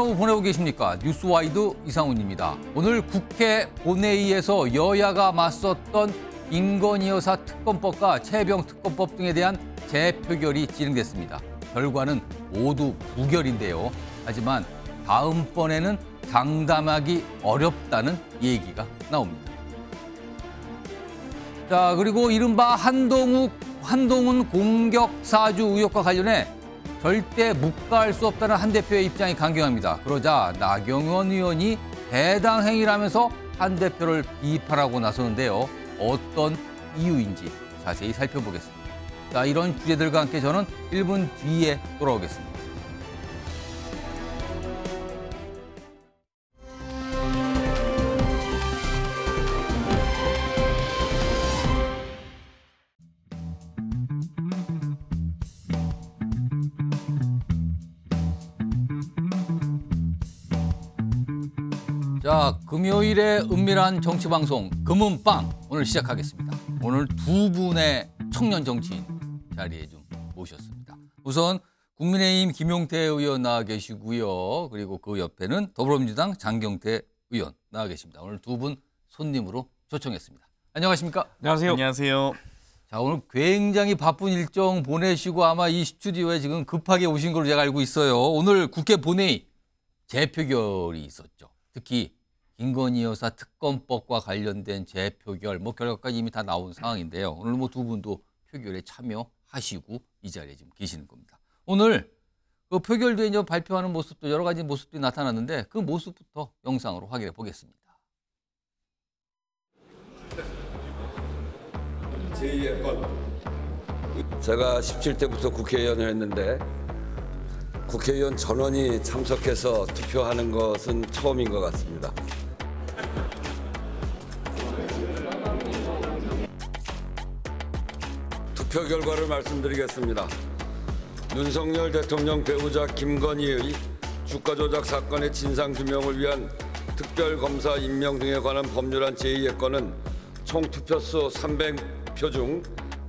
하고 보내고 계십니까? 뉴스와이드 이상훈입니다. 오늘 국회 본회의에서 여야가 맞섰던 인건이 여사 특검법과 채병 특검법 등에 대한 재표결이 진행됐습니다. 결과는 모두 부결인데요. 하지만 다음번에는 장담하기 어렵다는 얘기가 나옵니다. 자, 그리고 이른바 한동욱, 한동훈 공격 사주 의혹과 관련해 절대 묵과할 수 없다는 한 대표의 입장이 강경합니다. 그러자 나경원 의원이 배당 행위라면서 한 대표를 비판하고 나서는데요. 어떤 이유인지 자세히 살펴보겠습니다. 자, 이런 주제들과 함께 저는 1분 뒤에 돌아오겠습니다. 금요일의 은밀한 정치 방송 금은빵 오늘 시작하겠습니다. 오늘 두 분의 청년 정치인 자리에 좀 모셨습니다. 우선 국민의힘 김용태 의원 나와 계시고요. 그리고 그 옆에는 더불어민주당 장경태 의원 나와 계십니다. 오늘 두 분 손님으로 초청했습니다. 안녕하십니까? 안녕하세요. 안녕하세요. 자, 오늘 굉장히 바쁜 일정 보내시고 아마 이 스튜디오에 지금 급하게 오신 걸로 제가 알고 있어요. 오늘 국회 본회의 재표결이 있었죠. 특히 인권위여사 특검법과 관련된 재표결 뭐 결과까지 이미 다 나온 상황인데요. 오늘 뭐 두 분도 표결에 참여하시고 이 자리에 지금 계시는 겁니다. 오늘 그 표결 뒤 이제 발표하는 모습도 여러 가지 모습들이 나타났는데 그 모습부터 영상으로 확인해 보겠습니다. 제가 17대부터 국회의원을 했는데 국회의원 전원이 참석해서 투표하는 것은 처음인 것 같습니다. 투표 결과를 말씀드리겠습니다. 윤석열 대통령 배우자 김건희의 주가 조작 사건의 진상 규명을 위한 특별검사 임명 등에 관한 법률안 제2의건은 총 투표수 300표 중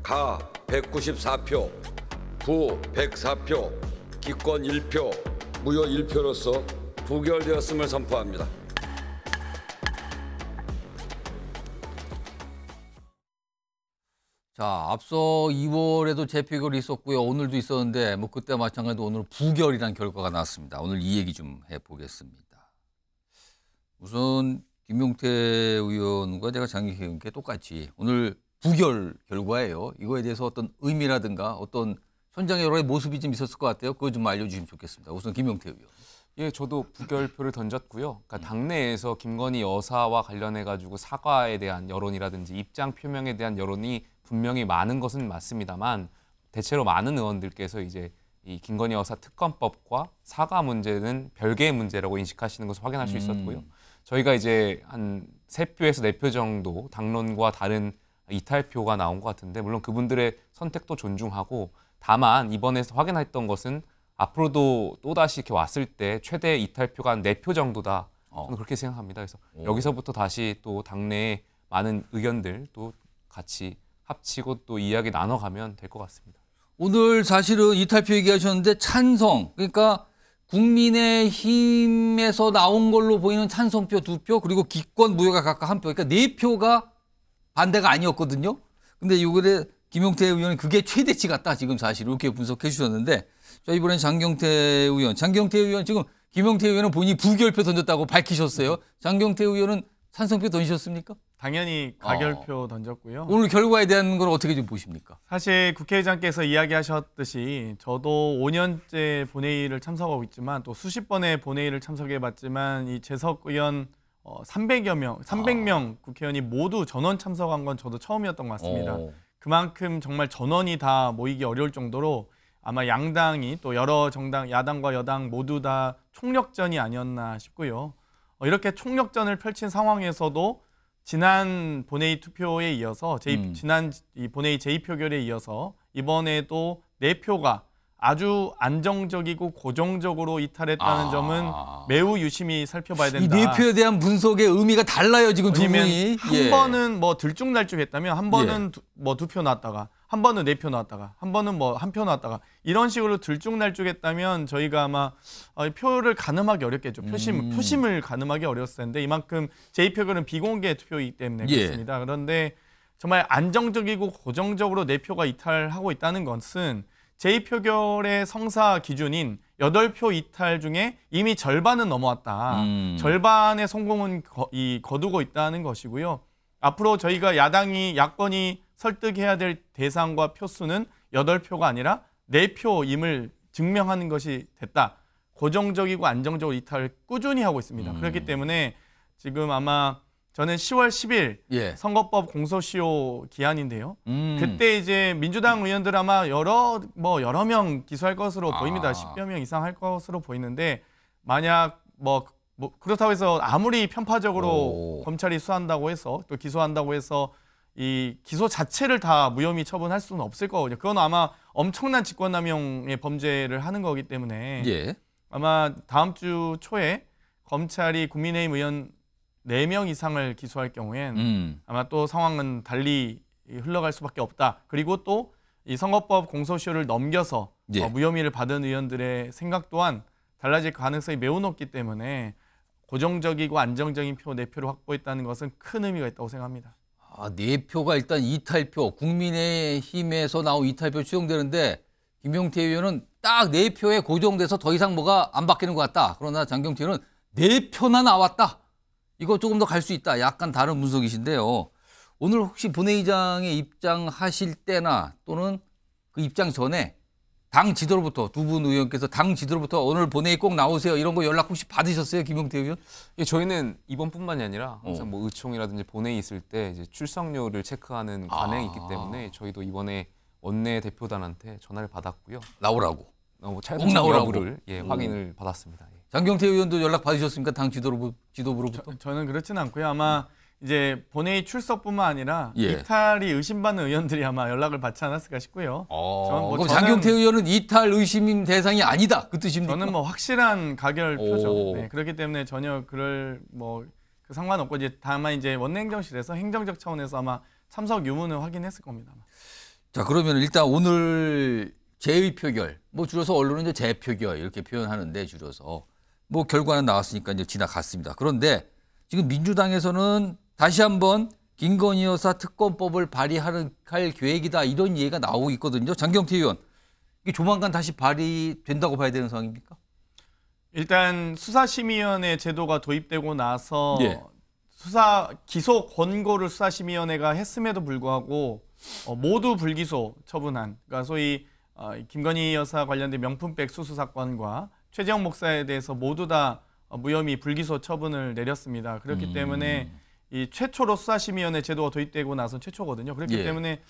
가 194표, 부 104표, 기권 1표, 무효 1표로서 부결되었음을 선포합니다. 자, 앞서 2월에도 재픽을 있었고요. 오늘도 있었는데 뭐 그때 마찬가지로 오늘 부결이란 결과가 나왔습니다. 오늘 이 얘기 좀 해보겠습니다. 우선 김용태 의원과 제가 장기회원께 똑같이 오늘 부결 결과예요. 이거에 대해서 어떤 의미라든가 어떤 현장 여러 의 모습이 좀 있었을 것 같아요. 그거 좀 알려주시면 좋겠습니다. 우선 김용태 의원. 예, 저도 부결표를 던졌고요. 그러니까 음. 당내에서 김건희 여사와 관련해 가지고 사과에 대한 여론이라든지 입장 표명에 대한 여론이 분명히 많은 것은 맞습니다만 대체로 많은 의원들께서 이제 이 김건희 여사 특검법과 사과 문제는 별개의 문제라고 인식하시는 것을 확인할 수 음. 있었고요. 음. 저희가 이제 한 세표에서네 표 정도 당론과 다른 이탈표가 나온 것 같은데 물론 그분들의 선택도 존중하고 다만 이번에서 확인했던 것은 앞으로도 또다시 이렇게 왔을 때 최대 이탈표가 한네표 정도다. 저는 어. 그렇게 생각합니다. 그래서 오. 여기서부터 다시 또 당내에 많은 의견들 또 같이 합치고 또 이야기 나눠가면 될 것 같습니다. 오늘 사실은 이탈표 얘기하셨는데 찬성 그러니까 국민의 힘에서 나온 걸로 보이는 찬성표 두 표, 그리고 기권 무효가 각각 한 표. 그러니까 네 표가 반대가 아니었거든요. 근데 요거에 김용태 의원이 그게 최대치 같다. 지금 사실 이렇게 분석해 주셨는데 자, 이번엔 장경태 의원. 장경태 의원 지금 김용태 의원은 본인이 부결표 던졌다고 밝히셨어요. 장경태 의원은 찬성표 던지셨습니까? 당연히 어. 가결표 어. 던졌고요. 오늘 결과에 대한 건 어떻게 좀 보십니까? 사실 국회의장께서 이야기하셨듯이 저도 5년째 본회의를 참석하고 있지만 또 수십 번의 본회의를 참석해봤지만 이 재석 의원 300여 어, 명, 300명 아. 국회의원이 모두 전원 참석한 건 저도 처음이었던 것 같습니다. 오. 그만큼 정말 전원이 다 모이기 어려울 정도로 아마 양당이 또 여러 정당, 야당과 여당 모두 다 총력전이 아니었나 싶고요. 어, 이렇게 총력전을 펼친 상황에서도 지난 본회의 투표에 이어서 제, 음. 지난 이 본회의 제의표결에 이어서 이번에도 네 표가 아주 안정적이고 고정적으로 이탈했다는 아. 점은 매우 유심히 살펴봐야 된다. 이 네 네표에 대한 분석의 의미가 달라요 지금 두 분이. 한 예. 번은 뭐 들쭉날쭉했다면 한 번은 예. 뭐두 뭐 표 났다가 한 번은 네표 나왔다가 한 번은 뭐 한 표 나왔다가 이런 식으로 들쭉날쭉 했다면 저희가 아마 어, 표를 가늠하기 어렵겠죠. 표심, 음. 표심을 가늠하기 어려웠을 텐데 이만큼 제2표결은 비공개 투표이기 때문에 예. 그렇습니다. 그런데 정말 안정적이고 고정적으로 네 표가 이탈하고 있다는 것은 제2표결의 성사 기준인 8표 이탈 중에 이미 절반은 넘어왔다. 음. 절반의 성공은 거, 이, 거두고 있다는 것이고요. 앞으로 저희가 야당이 야권이 설득해야 될 대상과 표수는 8표가 아니라 4표임을 증명하는 것이 됐다. 고정적이고 안정적으로 이탈을 꾸준히 하고 있습니다. 음. 그렇기 때문에 지금 아마 저는 10월 10일 예. 선거법 공소시효 기한인데요. 음. 그때 이제 민주당 의원들 아마 여러 뭐 여러 명 기소할 것으로 아. 보입니다. 10여 명 이상 할 것으로 보이는데 만약 뭐, 뭐 그렇다고 해서 아무리 편파적으로 오. 검찰이 수한다고 해서 또 기소한다고 해서 이 기소 자체를 다 무혐의 처분할 수는 없을 거거든요. 그건 아마 엄청난 직권남용의 범죄를 하는 거기 때문에 예. 아마 다음 주 초에 검찰이 국민의힘 의원 네 명 이상을 기소할 경우엔 음. 아마 또 상황은 달리 흘러갈 수밖에 없다. 그리고 또 이 선거법 공소시효를 넘겨서 예. 어, 무혐의를 받은 의원들의 생각 또한 달라질 가능성이 매우 높기 때문에 고정적이고 안정적인 표 내표를 확보했다는 것은 큰 의미가 있다고 생각합니다. 아, 네 표가 일단 이탈표, 국민의힘에서 나온 이탈표 추정되는데 김용태 의원은 딱 네 표에 고정돼서 더 이상 뭐가 안 바뀌는 것 같다. 그러나 장경태 의원은 네 표나 나왔다. 이거 조금 더 갈 수 있다. 약간 다른 분석이신데요. 오늘 혹시 본회의장에 입장하실 때나 또는 그 입장 전에 당 지도로부터 두 분 의원께서 당 지도로부터 오늘 본회의 꼭 나오세요 이런 거 연락 혹시 받으셨어요 김용태 의원? 예, 저희는 이번뿐만이 아니라 어. 항상 어. 뭐 의총이라든지 본회의 있을 때 이제 출석료를 체크하는 관행이 아. 있기 때문에 저희도 이번에 원내 대표단한테 전화를 받았고요. 나오라고. 어, 뭐꼭 나오라고. 예, 음. 확인을 받았습니다. 예. 장경태 의원도 연락 받으셨습니까 당 지도로 지도부로부터? 저, 는 그렇진 않고요. 아마 음. 이제 본회의 출석뿐만 아니라 예. 이탈이 의심받는 의원들이 아마 연락을 받지 않았을까 싶고요. 어, 뭐 그럼 장경태 의원은 이탈 의심 대상이 아니다 그 뜻입니까? 저는 뭐 확실한 가결표정 네, 그렇기 때문에 전혀 그럴 뭐 그 상관없고 이제 다만 이제 원내행정실에서 행정적 차원에서 아마 참석 유무는 확인했을 겁니다. 자 그러면 일단 오늘 재의 표결 뭐 줄여서 언론은 이제 재표결 이렇게 표현하는데 줄여서 뭐 결과는 나왔으니까 이제 지나갔습니다. 그런데 지금 민주당에서는 다시 한번 김건희 여사 특검법을 발의할 계획이다 이런 얘기가 나오고 있거든요. 장경태 의원, 이게 조만간 다시 발의된다고 봐야 되는 상황입니까? 일단 수사심의위원회 제도가 도입되고 나서 예. 수사 기소 권고를 수사심의위원회가 했음에도 불구하고 어, 모두 불기소 처분한 그러니까 소위 어, 김건희 여사 관련된 명품백 수수 사건과 최재형 목사에 대해서 모두 다 어, 무혐의 불기소 처분을 내렸습니다. 그렇기 음. 때문에 이 최초로 수사심의위원회 제도가 도입되고 나서 최초거든요. 그렇기 예. 때문에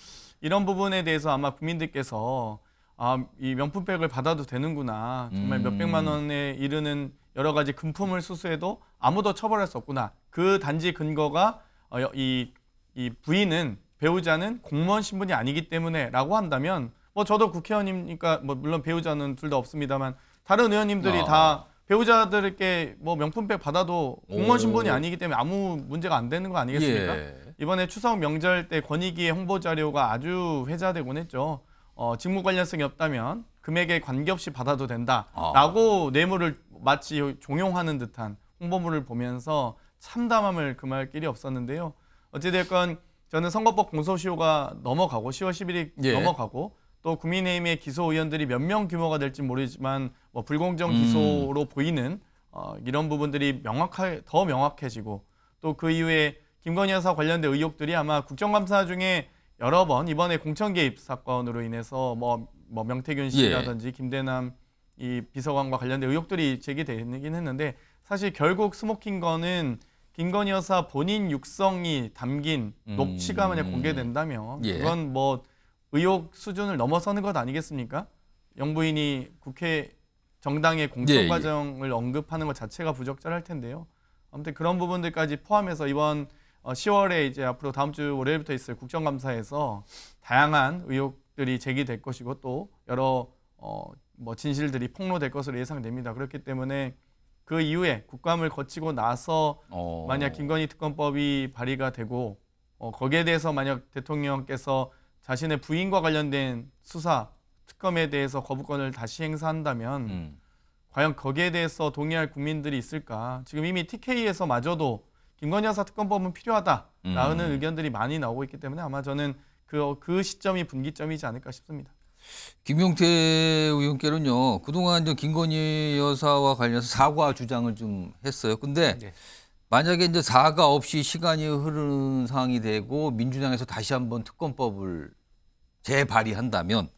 이런 부분에 대해서 아마 국민들께서 아, 이 명품백을 받아도 되는구나. 정말 음. 몇백만 원에 이르는 여러 가지 금품을 수수해도 아무도 처벌할 수 없구나. 그 단지 근거가 어, 이, 이 부인은 배우자는 공무원 신분이 아니기 때문에라고 한다면 뭐 저도 국회의원이니까 뭐 물론 배우자는 둘 다 없습니다만 다른 의원님들이 아. 다 배우자들께 뭐 명품백 받아도 공무원 신분이 아니기 때문에 아무 문제가 안 되는 거 아니겠습니까? 예. 이번에 추석 명절 때 권익위의 홍보 자료가 아주 회자되곤 했죠. 어, 직무 관련성이 없다면 금액에 관계없이 받아도 된다라고 아. 뇌물을 마치 종용하는 듯한 홍보물을 보면서 참담함을 금할 길이 없었는데요. 어찌됐건 저는 선거법 공소시효가 넘어가고 10월 11일 예. 넘어가고 또 국민의힘의 기소 의원들이 몇 명 규모가 될지 모르지만 뭐 불공정 음. 기소로 음. 보이는 어, 이런 부분들이 명확할더 명확해지고 또 그 이후에 김건희 여사 관련된 의혹들이 아마 국정감사 중에 여러 번 이번에 공천 개입 사건으로 인해서 뭐, 뭐 명태균 예. 씨라든지 예. 김대남 이 비서관과 관련된 의혹들이 제기되긴 했는데 사실 결국 스모킹 건은 김건희 여사 본인 육성이 담긴 음. 녹취가 만약 공개된다면 예. 그건 뭐 의혹 수준을 넘어서는 것 아니겠습니까? 영부인이 국회 정당의 공천 예, 예. 과정을 예. 언급하는 것 자체가 부적절할 텐데요. 아무튼 그런 부분들까지 포함해서 이번 10월에 어, 이제 앞으로 다음 주 월요일부터 있을 국정감사에서 다양한 의혹들이 제기될 것이고 또 여러 어, 뭐 진실들이 폭로될 것으로 예상됩니다. 그렇기 때문에 그 이후에 국감을 거치고 나서 어... 만약 김건희 특검법이 발의가 되고 어, 거기에 대해서 만약 대통령께서 자신의 부인과 관련된 수사 특검에 대해서 거부권을 다시 행사한다면 음. 과연 거기에 대해서 동의할 국민들이 있을까? 지금 이미 TK에서 마저도 김건희 여사 특검법은 필요하다라는 음. 의견들이 많이 나오고 있기 때문에 아마 저는 그, 그 시점이 분기점이지 않을까 싶습니다. 김용태 의원께는요 그동안 이제 김건희 여사와 관련해서 사과 주장을 좀 했어요. 근데 네. 만약에 이제 사과 없이 시간이 흐르는 상황이 되고 민주당에서 다시 한번 특검법을 재발의한다면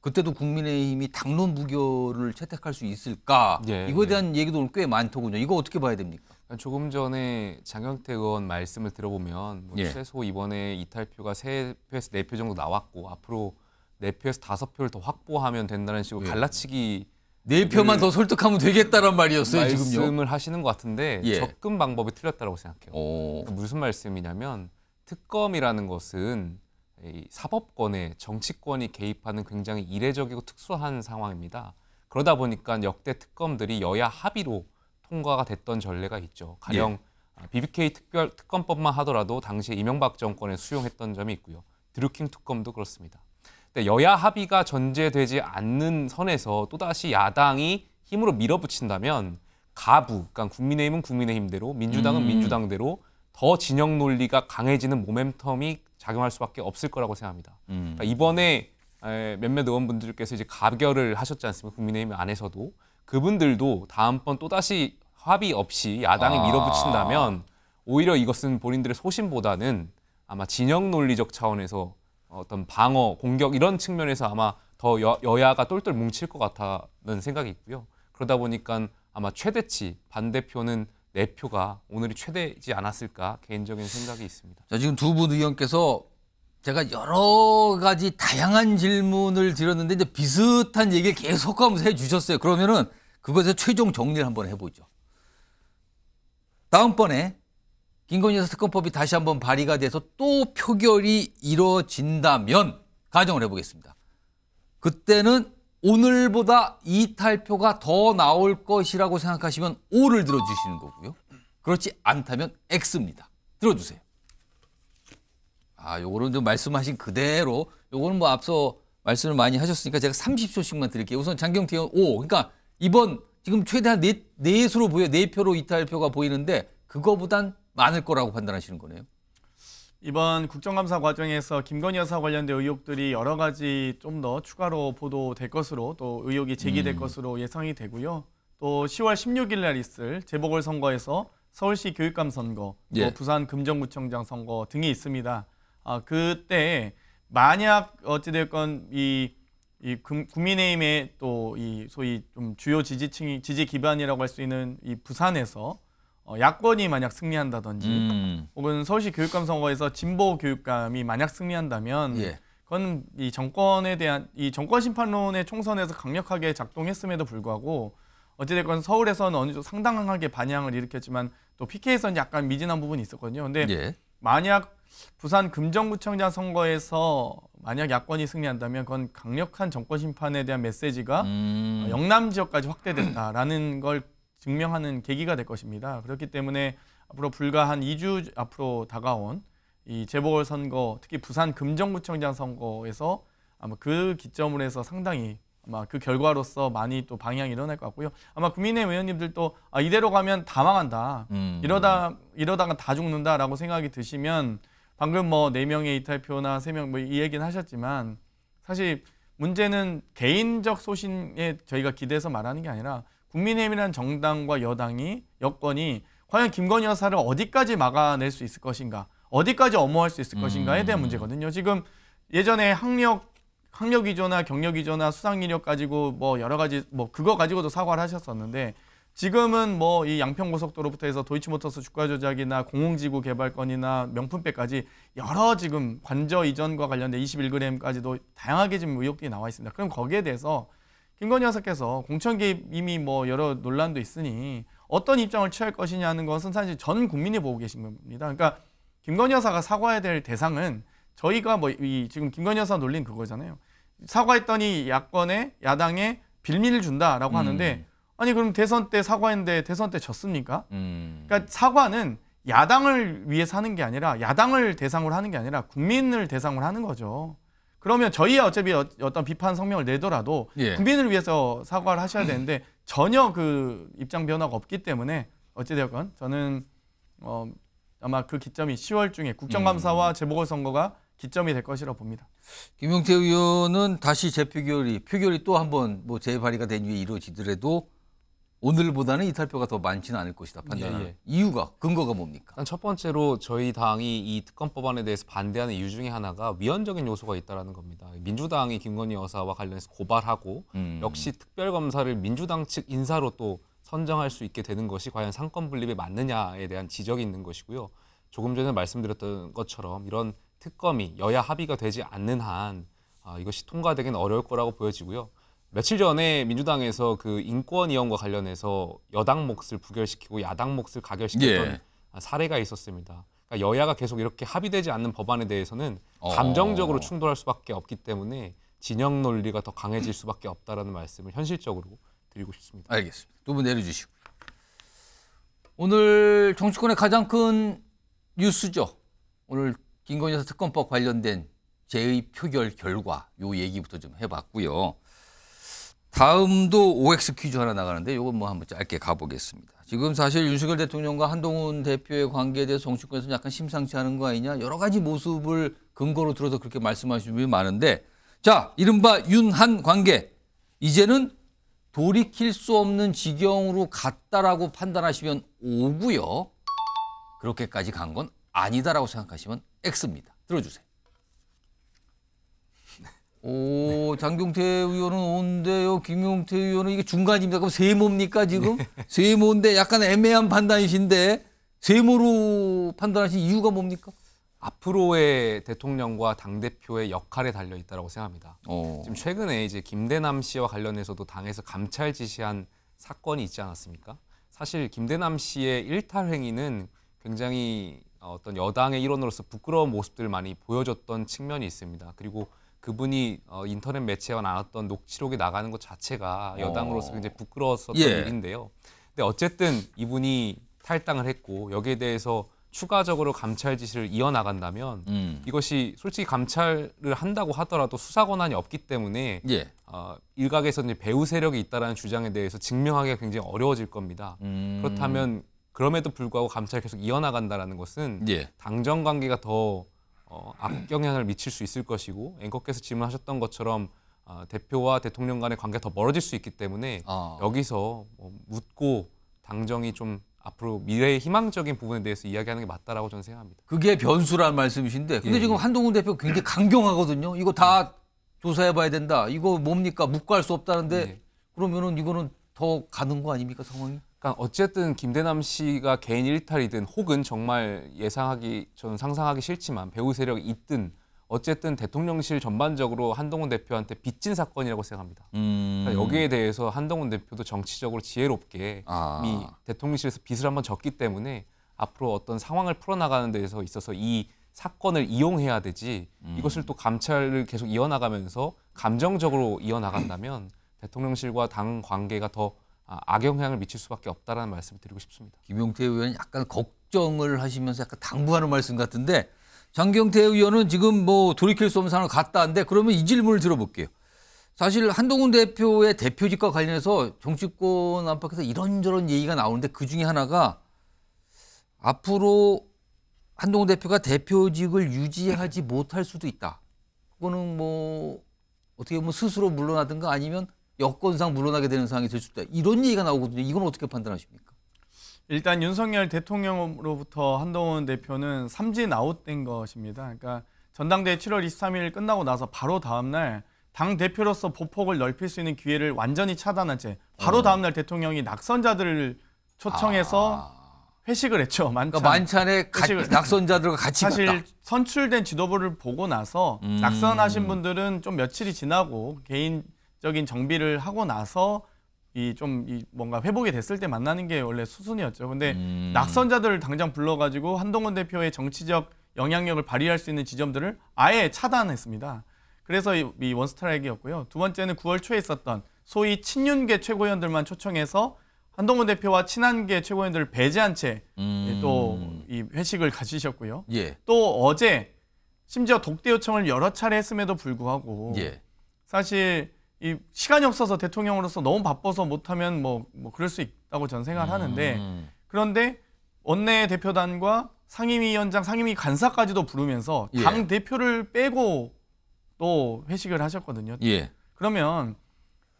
그때도 국민의힘이 당론 부결을 채택할 수 있을까 예, 이거에 예. 대한 예. 얘기도 꽤 많더군요. 이거 어떻게 봐야 됩니까? 조금 전에 장영태 의원 말씀을 들어보면 뭐 예. 최소 이번에 이탈표가 3표에서네표 정도 나왔고 앞으로 4표에서5 표를더 확보하면 된다는 식으로 예. 갈라치기 4 그 표만 더 설득하면 되겠다란 말이었어요. 말씀을 지금요? 하시는 것 같은데 접근 예. 방법이 틀렸다고 생각해요. 오. 그러니까 무슨 말씀이냐면 특검이라는 것은 이 사법권에 정치권이 개입하는 굉장히 이례적이고 특수한 상황입니다. 그러다 보니까 역대 특검들이 여야 합의로 통과가 됐던 전례가 있죠. 가령 예. BBK 특별 특검법만 하더라도 당시 이명박 정권에 수용했던 점이 있고요. 드루킹 특검도 그렇습니다. 근데 여야 합의가 전제되지 않는 선에서 또다시 야당이 힘으로 밀어붙인다면 가부, 그러니까 국민의힘은 국민의힘대로, 민주당은 음. 민주당대로 더 진영 논리가 강해지는 모멘텀이 작용할 수밖에 없을 거라고 생각합니다. 음. 그러니까 이번에 몇몇 의원분들께서 이제 가결을 하셨지 않습니까? 국민의힘 안에서도 그분들도 다음번 또 다시 합의 없이 야당이 아. 밀어붙인다면 오히려 이것은 본인들의 소신보다는 아마 진영 논리적 차원에서 어떤 방어, 공격 이런 측면에서 아마 더 여, 야가 똘똘 뭉칠 것 같다는 생각이 있고요. 그러다 보니까 아마 최대치 반대표는 내 표가 오늘이 최대지 않았을까 개인적인 생각이 있습니다. 자, 지금 두 분 의원께서 제가 여러 가지 다양한 질문을 드렸는데 이제 비슷한 얘기를 계속하면서 해주셨어요. 그러면은 그것에 최종 정리를 한번 해보죠. 다음번에 김건희 여사 특검법이 다시 한번 발의가 돼서 또 표결이 이뤄진다면 가정을 해보겠습니다. 그때는 오늘보다 이탈표가 더 나올 것이라고 생각하시면 O를 들어주시는 거고요. 그렇지 않다면 X입니다. 들어주세요. 아, 요거는 좀 말씀하신 그대로 요거는 뭐 앞서 말씀을 많이 하셨으니까 제가 30초씩만 드릴게요. 우선 장경태 의원 5. 그러니까 이번 지금 최대한 넷, 네, 네 수로 보여 네 표로 이탈표가 보이는데 그거보단 많을 거라고 판단하시는 거네요. 이번 국정감사 과정에서 김건희 여사 관련된 의혹들이 여러 가지 좀 더 추가로 보도될 것으로 또 의혹이 제기될 음. 것으로 예상이 되고요. 또 10월 16일 날 있을 재보궐선거에서 서울시 교육감 선거, 예. 또 부산 금정구청장 선거 등이 있습니다. 아, 그때 만약 어찌됐건 이, 이 국민의힘의 또 이 소위 좀 주요 지지층이 지지 기반이라고 할 수 있는 이 부산에서 어, 야권이 만약 승리한다든지 음. 혹은 서울시 교육감 선거에서 진보 교육감이 만약 승리한다면 예. 그건 이 정권에 대한 이 정권 심판론의 총선에서 강력하게 작동했음에도 불구하고 어찌됐건 서울에서는 어느 정도 상당하게 반향을 일으켰지만 또 PK에서는 약간 미진한 부분이 있었거든요. 근데 예. 만약 부산 금정구청장 선거에서 만약 야권이 승리한다면 그건 강력한 정권 심판에 대한 메시지가 음. 영남 지역까지 확대된다라는걸 증명하는 계기가 될 것입니다. 그렇기 때문에 앞으로 불과 한 2주 앞으로 다가온 이 재보궐 선거, 특히 부산 금정구청장 선거에서 아마 그 기점으로 해서 상당히 아마 그 결과로서 많이 또 방향이 일어날 것 같고요. 아마 국민의힘 의원님들도 아, 이대로 가면 다 망한다. 음. 이러다 이러다가 다 죽는다라고 생각이 드시면 방금 뭐 네 명의 이탈표나 세 명 뭐 이 얘기는 하셨지만 사실 문제는 개인적 소신에 저희가 기대해서 말하는 게 아니라 국민의힘이라 정당과 여당이 여권이 과연 김건희 여사를 어디까지 막아낼 수 있을 것인가 어디까지 엄호할 수 있을 음. 것인가에 대한 문제거든요. 지금 예전에 학력 학력 위조나 경력 위조나 수상 이력 가지고 뭐 여러 가지 뭐 그거 가지고도 사과를 하셨었는데 지금은 뭐 이 양평고속도로부터 해서 도이치모터스 주가 조작이나 공공지구 개발권이나 명품백까지 여러 지금 관저 이전과 관련된 21g까지도 다양하게 지금 의혹이 나와 있습니다. 그럼 거기에 대해서 김건희 여사께서 공천 개입 이미 뭐 여러 논란도 있으니 어떤 입장을 취할 것이냐 는 것은 사실 전 국민이 보고 계신 겁니다. 그러니까 김건희 여사가 사과해야 될 대상은 저희가 뭐 이 지금 김건희 여사 논린 그거잖아요. 사과했더니 야권에 야당에 빌미를 준다라고 하는데 음. 아니 그럼 대선 때 사과했는데 대선 때 졌습니까? 음. 그러니까 사과는 야당을 위해서 하는 게 아니라 야당을 대상으로 하는 게 아니라 국민을 대상으로 하는 거죠. 그러면 저희야 어차피 어, 어떤 비판 성명을 내더라도 예. 국민을 위해서 사과를 하셔야 되는데 전혀 그 입장 변화가 없기 때문에 어찌되었건 저는 어, 아마 그 기점이 10월 중에 국정감사와 음. 재보궐선거가 기점이 될 것이라 봅니다. 김용태 의원은 다시 재표결이 표결이 또한번뭐 재발의가 된 후에 이루어지더라도 오늘보다는 이탈표가 더 많지는 않을 것이다 판단하는 예, 예. 이유가 근거가 뭡니까? 첫 번째로 저희 당이 이 특검법안에 대해서 반대하는 이유 중에 하나가 위헌적인 요소가 있다라는 겁니다. 민주당이 김건희 여사와 관련해서 고발하고 음. 역시 특별검사를 민주당 측 인사로 또 선정할 수 있게 되는 것이 과연 상권 분립에 맞느냐에 대한 지적이 있는 것이고요. 조금 전에 말씀드렸던 것처럼 이런 특검이 여야 합의가 되지 않는 한 아, 이것이 통과되긴 어려울 거라고 보여지고요. 며칠 전에 민주당에서 그 인권 이원과 관련해서 여당 몫을 부결시키고 야당 몫을 가결시켰던 예. 사례가 있었습니다. 그러니까 여야가 계속 이렇게 합의되지 않는 법안에 대해서는 어. 감정적으로 어. 충돌할 수밖에 없기 때문에 진영 논리가 더 강해질 수밖에 없다라는 말씀을 현실적으로 드리고 싶습니다. 알겠습니다. 두 분 내려주시고 오늘 정치권의 가장 큰 뉴스죠. 오늘 김건희 여사 특검법 관련된 제의 표결 결과 요 얘기부터 좀 해봤고요. 다음도 OX 퀴즈 하나 나가는데 이건 뭐 한번 짧게 가보겠습니다. 지금 사실 윤석열 대통령과 한동훈 대표의 관계에 대해서 정치권에서는 약간 심상치 않은 거 아니냐 여러 가지 모습을 근거로 들어서 그렇게 말씀하시는 분이 많은데 자 이른바 윤한 관계 이제는 돌이킬 수 없는 지경으로 갔다라고 판단하시면 오고요 그렇게까지 간 건 아니다라고 생각하시면 X입니다. 들어주세요. 오, 장경태 의원은 온데요. 김용태 의원은 이게 중간입니다. 그럼 세모입니까 지금? 네. 세모인데 약간 애매한 판단이신데 세모로 판단하신 이유가 뭡니까? 앞으로의 대통령과 당 대표의 역할에 달려 있다고 생각합니다. 오. 어. 지금 최근에 이제 김대남 씨와 관련해서도 당에서 감찰 지시한 사건이 있지 않았습니까? 사실 김대남 씨의 일탈 행위는 굉장히 어, 어떤 여당의 일원으로서 부끄러운 모습들을 많이 보여줬던 측면이 있습니다. 그리고 그분이 어, 인터넷 매체와 나눴던 녹취록이 나가는 것 자체가 어. 여당으로서 굉장히 부끄러웠었던 예. 일인데요. 근데 어쨌든 이분이 탈당을 했고 여기에 대해서 추가적으로 감찰 지시를 이어나간다면 음. 이것이 솔직히 감찰을 한다고 하더라도 수사 권한이 없기 때문에 예. 어, 일각에서 는 배후 세력이 있다라는 주장에 대해서 증명하기가 굉장히 어려워질 겁니다. 음. 그렇다면 그럼에도 불구하고 감찰 계속 이어나간다라는 것은 예. 당정 관계가 더 어, 악영향을 미칠 수 있을 것이고 앵커께서 질문하셨던 것처럼 어, 대표와 대통령 간의 관계가 더 멀어질 수 있기 때문에 아. 여기서 뭐 묻고 당정이 좀 앞으로 미래의 희망적인 부분에 대해서 이야기하는 게 맞다라고 저는 생각합니다. 그게 변수라는 말씀이신데 근데 예. 지금 예. 한동훈 대표 굉장히 강경하거든요. 이거 다 조사해봐야 된다. 이거 뭡니까? 묵고 할 수 없다는데 예. 그러면은 이거는 더 가는 거 아닙니까 상황이? 그러니까 어쨌든 김대남 씨가 개인 일탈이든 혹은 정말 예상하기 저는 상상하기 싫지만 배후 세력이 있든 어쨌든 대통령실 전반적으로 한동훈 대표한테 빚진 사건이라고 생각합니다. 그러니까 음. 그러니까 여기에 대해서 한동훈 대표도 정치적으로 지혜롭게 아. 이 대통령실에서 빚을 한번 졌기 때문에 앞으로 어떤 상황을 풀어나가는 데서 있어서 이 사건을 이용해야 되지 음. 이것을 또 감찰을 계속 이어나가면서 감정적으로 이어나간다면 대통령실과 당 관계가 더 아, 악영향을 미칠 수밖에 없다라는 말씀을 드리고 싶습니다. 김용태 의원은 약간 걱정을 하시면서 약간 당부하는 말씀 같은데 장경태 의원은 지금 뭐 돌이킬 수 없는 상황을 갔다 한데 그러면 이 질문을 들어볼게요. 사실 한동훈 대표의 대표직과 관련해서 정치권 안팎에서 이런저런 얘기가 나오는데 그 중에 하나가 앞으로 한동훈 대표가 대표직을 유지하지 못할 수도 있다. 그거는 뭐 어떻게 보면 스스로 물러나든가 아니면 여건상 물러나게 되는 상황이 될 수 있다. 이런 얘기가 나오거든요. 이건 어떻게 판단하십니까? 일단 윤석열 대통령으로부터 한동훈 대표는 삼진 아웃된 것입니다. 그러니까 전당대 7월 23일 끝나고 나서 바로 다음 날 당 대표로서 보폭을 넓힐 수 있는 기회를 완전히 차단한 채 바로 어. 다음 날 대통령이 낙선자들을 초청해서 아. 회식을 했죠. 만찬. 그러니까 만찬에 가, 낙선자들과 같이 사실 갔다. 선출된 지도부를 보고 나서 음. 낙선하신 분들은 좀 며칠이 지나고 개인 적인 정비를 하고 나서 이 좀 이 뭔가 회복이 됐을 때 만나는 게 원래 수순이었죠. 근데 음. 낙선자들을 당장 불러가지고 한동훈 대표의 정치적 영향력을 발휘할 수 있는 지점들을 아예 차단했습니다. 그래서 이, 이 원스트라이크였고요. 두 번째는 9월 초에 있었던 소위 친윤계 최고위원들만 초청해서 한동훈 대표와 친한계 최고위원들을 배제한 채 또이 음. 회식을 가지셨고요. 예. 또 어제 심지어 독대 요청을 여러 차례 했음에도 불구하고 예. 사실 이 시간이 없어서 대통령으로서 너무 바빠서 못하면 뭐, 뭐 그럴 수 있다고 저는 생각을 하는데 음. 그런데 원내 대표단과 상임위원장, 상임위 간사까지도 부르면서 예. 당 대표를 빼고 또 회식을 하셨거든요. 예. 그러면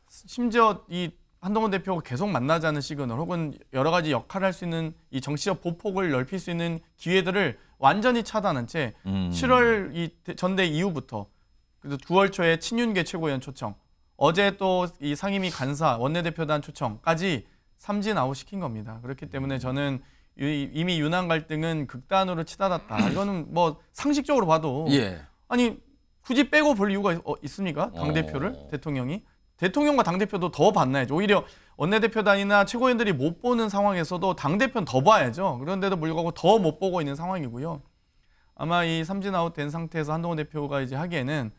심지어 이 한동훈 대표가 계속 만나자는 시그널 혹은 여러 가지 역할을 할 수 있는 이 정치적 보폭을 넓힐 수 있는 기회들을 완전히 차단한 채 음. 7월 이 전대 이후부터 그래서 9월 초에 친윤계 최고위원 초청 어제 또 이 상임위 간사 원내대표단 초청까지 삼진 아웃 시킨 겁니다. 그렇기 때문에 저는 이미 유난 갈등은 극단으로 치닫았다. 이거는 뭐 상식적으로 봐도 예. 아니 굳이 빼고 볼 이유가 어, 있습니까? 어. 당 대표를 대통령이 대통령과 당 대표도 더 만나야죠. 오히려 원내대표단이나 최고위원들이 못 보는 상황에서도 당 대표는 더 봐야죠. 그런데도 불구하고 더 못 보고 있는 상황이고요. 아마 이 삼진 아웃 된 상태에서 한동훈 대표가 이제 하기에는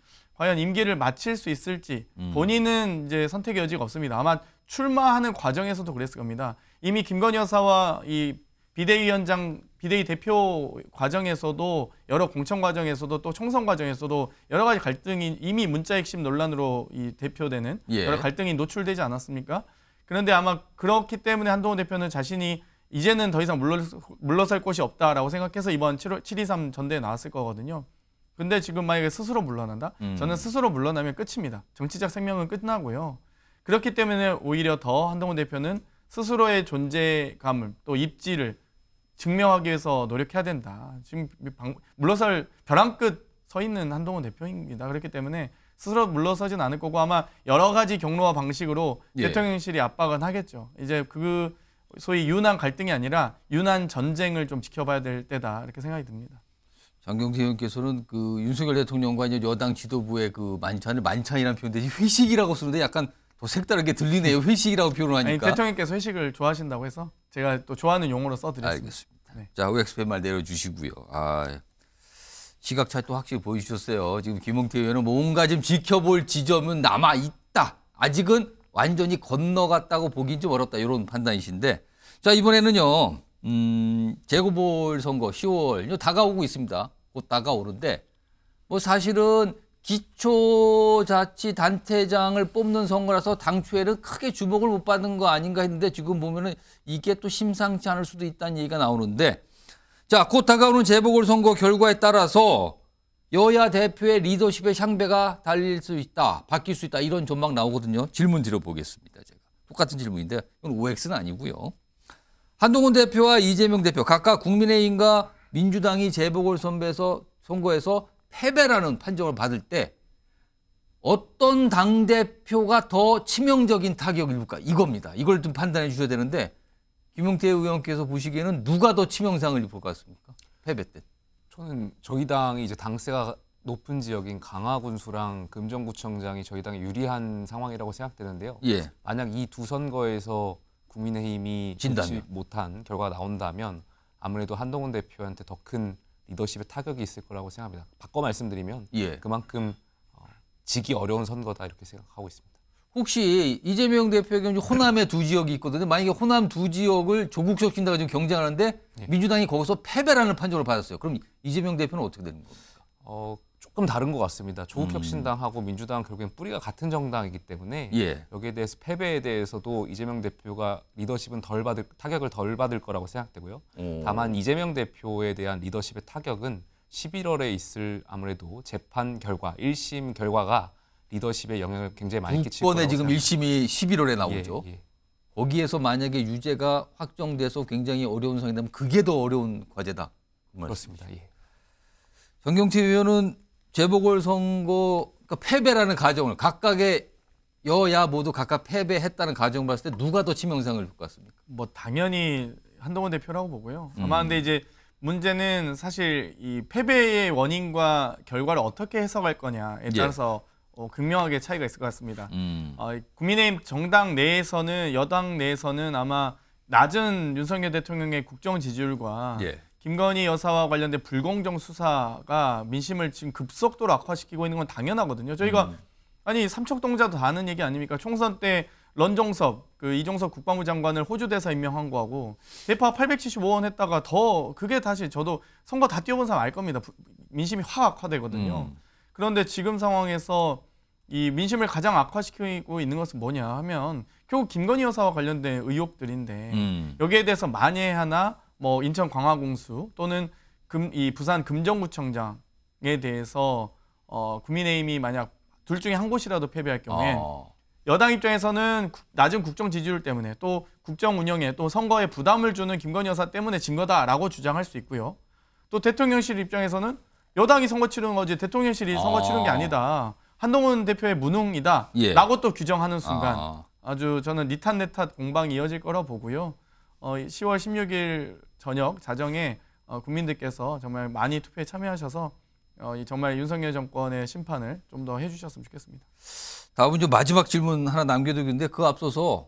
과연 임기를 마칠 수 있을지 음. 본인은 이제 선택의 여지가 없습니다. 아마 출마하는 과정에서도 그랬을 겁니다. 이미 김건희 여사와 이 비대위원장 비대위 대표 과정에서도 여러 공천 과정에서도 또 총선 과정에서도 여러 가지 갈등이 이미 문자 핵심 논란으로 이 대표되는 예. 여러 갈등이 노출되지 않았습니까? 그런데 아마 그렇기 때문에 한동훈 대표는 자신이 이제는 더 이상 물러, 설 곳이 없다라고 생각해서 이번 7, 723 전대에 나왔을 거거든요. 근데 지금 만약에 스스로 물러난다? 음. 저는 스스로 물러나면 끝입니다. 정치적 생명은 끝나고요. 그렇기 때문에 오히려 더 한동훈 대표는 스스로의 존재감을 또 입지를 증명하기 위해서 노력해야 된다. 지금 방, 물러설 벼랑 끝 서 있는 한동훈 대표입니다. 그렇기 때문에 스스로 물러서진 않을 거고 아마 여러 가지 경로와 방식으로 예. 대통령실이 압박은 하겠죠. 이제 그 소위 유난 갈등이 아니라 유난 전쟁을 좀 지켜봐야 될 때다 이렇게 생각이 듭니다. 강경태 의원께서는 그 윤석열 대통령과 이제 여당 지도부의 그 만찬을 만찬이라는 표현인데 회식이라고 쓰는데 약간 더 색다르게 들리네요. 회식이라고 표현하니까. 아니, 대통령께서 회식을 좋아하신다고 해서 제가 또 좋아하는 용어로 써드렸습니다. 알겠습니다. 네. 자, OX팬 말 내려주시고요. 아, 시각차 또 확실히 보여셨어요 지금 김홍태 의원은 뭔가 좀 지켜볼 지점은 남아있다. 아직은 완전히 건너갔다고 보긴 좀 어렵다. 이런 판단이신데. 자, 이번에는요. 음, 재보궐 선거 10월 다가오고 있습니다. 곧다가 오는데 뭐 사실은 기초자치단체장을 뽑는 선거라서 당초에는 크게 주목을 못 받은 거 아닌가 했는데 지금 보면은 이게 또 심상치 않을 수도 있다는 얘기가 나오는데 자, 곧 다가오는 재보궐선거 결과에 따라서 여야 대표의 리더십의 향배가 달릴 수 있다, 바뀔 수 있다 이런 전망 나오거든요. 질문 드려보겠습니다. 제가 똑같은 질문인데 이건 OX는 아니고요. 한동훈 대표와 이재명 대표 각각 국민의힘과 민주당이 재보궐선거에서 선거에서 패배라는 판정을 받을 때 어떤 당 대표가 더 치명적인 타격을 입을까 이겁니다. 이걸 좀 판단해 주셔야 되는데 김용태 의원께서 보시기에는 누가 더 치명상을 입을 것 같습니까? 패배 때. 저는 저희 당이 이제 당세가 높은 지역인 강화군수랑 금정구청장이 저희 당에 유리한 상황이라고 생각되는데요. 예. 만약 이 두 선거에서 국민의힘이 진다면. 못한 결과가 나온다면 아무래도 한동훈 대표한테 더 큰 리더십의 타격이 있을 거라고 생각합니다. 바꿔 말씀드리면 예. 그만큼 어, 지기 어려운 선거다 이렇게 생각하고 있습니다. 혹시 이재명 대표의 경우 호남의 두 지역이 있거든요. 만약에 호남 두 지역을 조국적 신당가 지금 경쟁하는데 예. 민주당이 거기서 패배라는 판정을 받았어요. 그럼 이재명 대표는 어떻게 되는 겁니까? 어, 조금 다른 것 같습니다. 조국혁신당하고 음. 민주당은 결국엔 뿌리가 같은 정당이기 때문에 예. 여기에 대해서 패배에 대해서도 이재명 대표가 리더십은 덜 받을 타격을 덜 받을 거라고 생각되고요. 오. 다만 이재명 대표에 대한 리더십의 타격은 11월에 있을 아무래도 재판 결과 1심 결과가 리더십에 영향을 굉장히 많이 끼칠 거라고 지금 생각합니다. 1심이 11월에 나오죠. 예, 예. 거기에서 만약에 유죄가 확정돼서 굉장히 어려운 상황이 되면 그게 더 어려운 과제다. 그 그렇습니다. 예. 정경태 의원은 재보궐선거 그러니까 패배라는 가정을 각각의 여야 모두 각각 패배했다는 가정 봤을 때 누가 더 치명상을 줄것 같습니까? 뭐 당연히 한동훈 대표라고 보고요. 음. 아마 음. 근데 이제 문제는 사실 이 패배의 원인과 결과를 어떻게 해석할 거냐에 예. 따라서 예. 어, 극명하게 차이가 있을 것 같습니다. 음. 어, 국민의힘 정당 내에서는 여당 내에서는 아마 낮은 윤석열 대통령의 국정 지지율과 예. 김건희 여사와 관련된 불공정 수사가 민심을 지금 급속도로 악화시키고 있는 건 당연하거든요. 저희가 음. 아니 삼척동자도 다 아는 얘기 아닙니까? 총선 때 런종섭, 그 이종섭 국방부 장관을 호주 대사 임명한 거하고 대파 875원 했다가 더 그게 다시 저도 선거 다 뛰어본 사람 알 겁니다. 민심이 확 악화되거든요. 음. 그런데 지금 상황에서 이 민심을 가장 악화시키고 있는 것은 뭐냐 하면 결국 김건희 여사와 관련된 의혹들인데 음. 여기에 대해서 만에 하나 뭐 인천 광화공수 또는 금, 이 부산 금정구청장에 대해서 어, 국민의힘이 만약 둘 중에 한 곳이라도 패배할 경우에 아. 여당 입장에서는 낮은 국정 지지율 때문에 또 국정 운영에 또 선거에 부담을 주는 김건희 여사 때문에 진 거다라고 주장할 수 있고요. 또 대통령실 입장에서는 여당이 선거 치르는 거지 대통령실이 선거 아. 치르는 게 아니다. 한동훈 대표의 무능이다라고 예. 또 규정하는 순간 아. 주 저는 니탄 네탓 공방이 이어질 거라 보고요. 어, 10월 16일 저녁 자정에 어, 국민들께서 정말 많이 투표에 참여하셔서 어, 이 정말 윤석열 정권의 심판을 좀 더 해주셨으면 좋겠습니다. 다음은 좀 마지막 질문 하나 남겨두겠는데 그 앞서서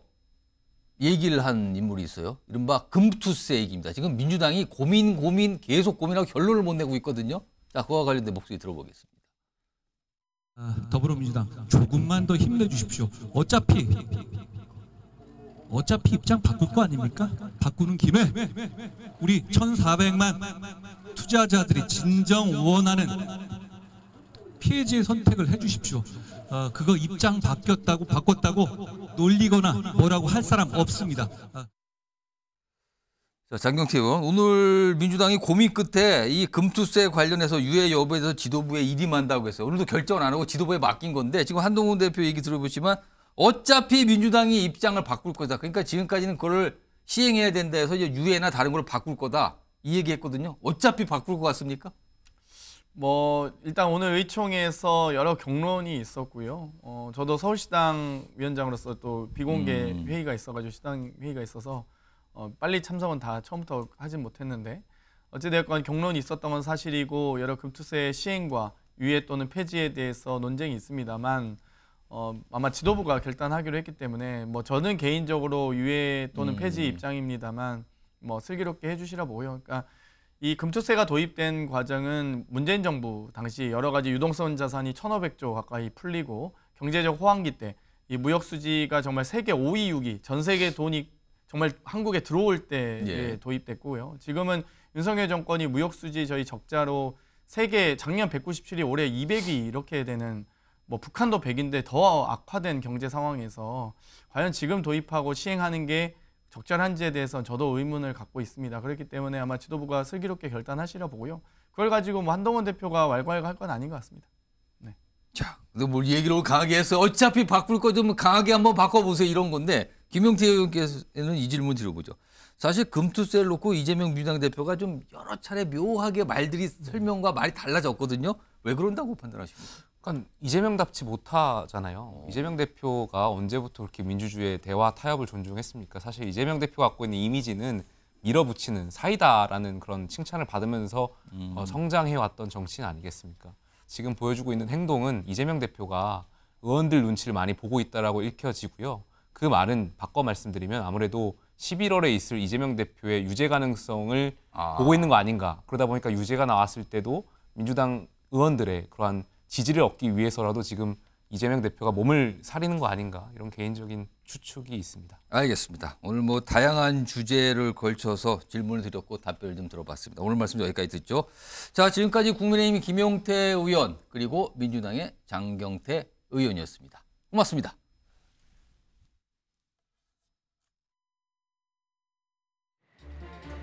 얘기를 한 인물이 있어요. 이른바 금투세 얘기입니다. 지금 민주당이 고민 고민 계속 고민하고 결론을 못 내고 있거든요. 자 그와 관련된 목소리 들어보겠습니다. 아, 더불어민주당 조금만 더 힘내주십시오. 어차피 어차피 입장 바꿀 거 아닙니까? 바꾸는 김에 우리 1,400만 투자자들이 진정 원하는 피해지의 선택을 해주십시오. 어, 그거 입장 바뀌었다고 바꿨다고 놀리거나 뭐라고 할 사람 없습니다. 아. 자, 장경태 의원, 오늘 민주당이 고민 끝에 이 금투세 관련해서 유해 여부에 서 지도부에 이임한다고 했어요. 오늘도 결정안 하고 지도부에 맡긴 건데 지금 한동훈 대표 얘기 들어보시면 어차피 민주당이 입장을 바꿀 거다. 그러니까 지금까지는 그걸 시행해야 된다 해서 이제 유예나 다른 걸로 바꿀 거다. 이 얘기했거든요. 어차피 바꿀 것 같습니까? 뭐 일단 오늘 의총에서 여러 경론이 있었고요. 어, 저도 서울시당 위원장으로서 또 비공개 음. 회의가 있어가지고 시당 회의가 있어서 어, 빨리 참석은 다 처음부터 하진 못했는데 어찌되었건 경론이 있었던 건 사실이고 여러 금투세 시행과 유예 또는 폐지에 대해서 논쟁이 있습니다만 어, 아마 지도부가 결단하기로 했기 때문에 뭐 저는 개인적으로 유예 또는 음. 폐지 입장입니다만 뭐 슬기롭게 해주시라 보요. 그러니까 이 금초세가 도입된 과정은 문재인 정부 당시 여러 가지 유동성 자산이 1,500조 가까이 풀리고 경제적 호황기 때 이 무역 수지가 정말 세계 5위, 6위, 전 세계 돈이 정말 한국에 들어올 때에 예. 도입됐고요. 지금은 윤석열 정권이 무역 수지 저희 적자로 세계 작년 197위, 올해 200위 이렇게 되는 뭐 북한도 100인데 더 악화된 경제 상황에서 과연 지금 도입하고 시행하는 게 적절한지에 대해서는 저도 의문을 갖고 있습니다. 그렇기 때문에 아마 지도부가 슬기롭게 결단하시려 보고요. 그걸 가지고 뭐 한동훈 대표가 왈가왈가할 건 아닌 것 같습니다. 네. 자, 뭘 뭐 얘기를 강하게 해서 어차피 바꿀 거 좀 강하게 한번 바꿔보세요 이런 건데 김용태 의원께서는 이 질문 드려보죠. 사실 금투세를 놓고 이재명 민주당 대표가 좀 여러 차례 묘하게 말들이 설명과 말이 달라졌거든요. 왜 그런다고 판단하십니까? 약간 이재명답지 못하잖아요. 어. 이재명 대표가 언제부터 그렇게 민주주의의 대화 타협을 존중했습니까? 사실 이재명 대표가 갖고 있는 이미지는 밀어붙이는 사이다라는 그런 칭찬을 받으면서 어, 음. 어, 성장해왔던 정치인 아니겠습니까? 지금 보여주고 있는 행동은 이재명 대표가 의원들 눈치를 많이 보고 있다라고 읽혀지고요. 그 말은 바꿔 말씀드리면 아무래도 11월에 있을 이재명 대표의 유죄 가능성을 아. 보고 있는 거 아닌가. 그러다 보니까 유죄가 나왔을 때도 민주당 의원들의 그러한 지지를 얻기 위해서라도 지금 이재명 대표가 몸을 사리는 거 아닌가 이런 개인적인 추측이 있습니다. 알겠습니다. 오늘 뭐 다양한 주제를 걸쳐서 질문을 드렸고 답변을 좀 들어봤습니다. 오늘 말씀 여기까지 듣죠. 자 지금까지 국민의힘 김용태 의원 그리고 민주당의 장경태 의원이었습니다. 고맙습니다.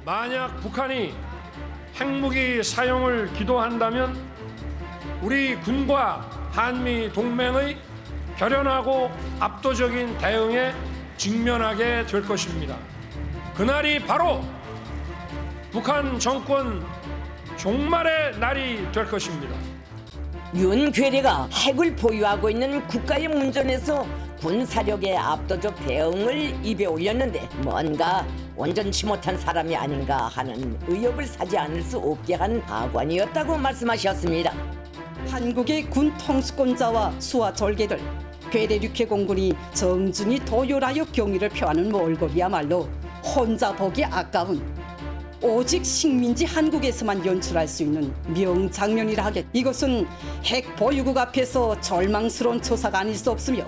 만약 북한이 핵무기 사용을 기도한다면 우리 군과 한미 동맹의 결연하고 압도적인 대응에 직면하게 될 것입니다. 그날이 바로 북한 정권 종말의 날이 될 것입니다. 윤괴리가 핵을 보유하고 있는 국가의 문전에서 군사력의 압도적 대응을 입에 올렸는데 뭔가 온전치 못한 사람이 아닌가 하는 의욕을 사지 않을 수 없게 한 하관이었다고 말씀하셨습니다. 한국의 군 통수권자와 수와 절개들, 괴뢰 육해공군이 정중히 도열하여 경의를 표하는 월급이야말로 혼자 보기 아까운 오직 식민지 한국에서만 연출할 수 있는 명장면이라 하겠 이것은 핵 보유국 앞에서 절망스러운 처사가 아닐 수 없으며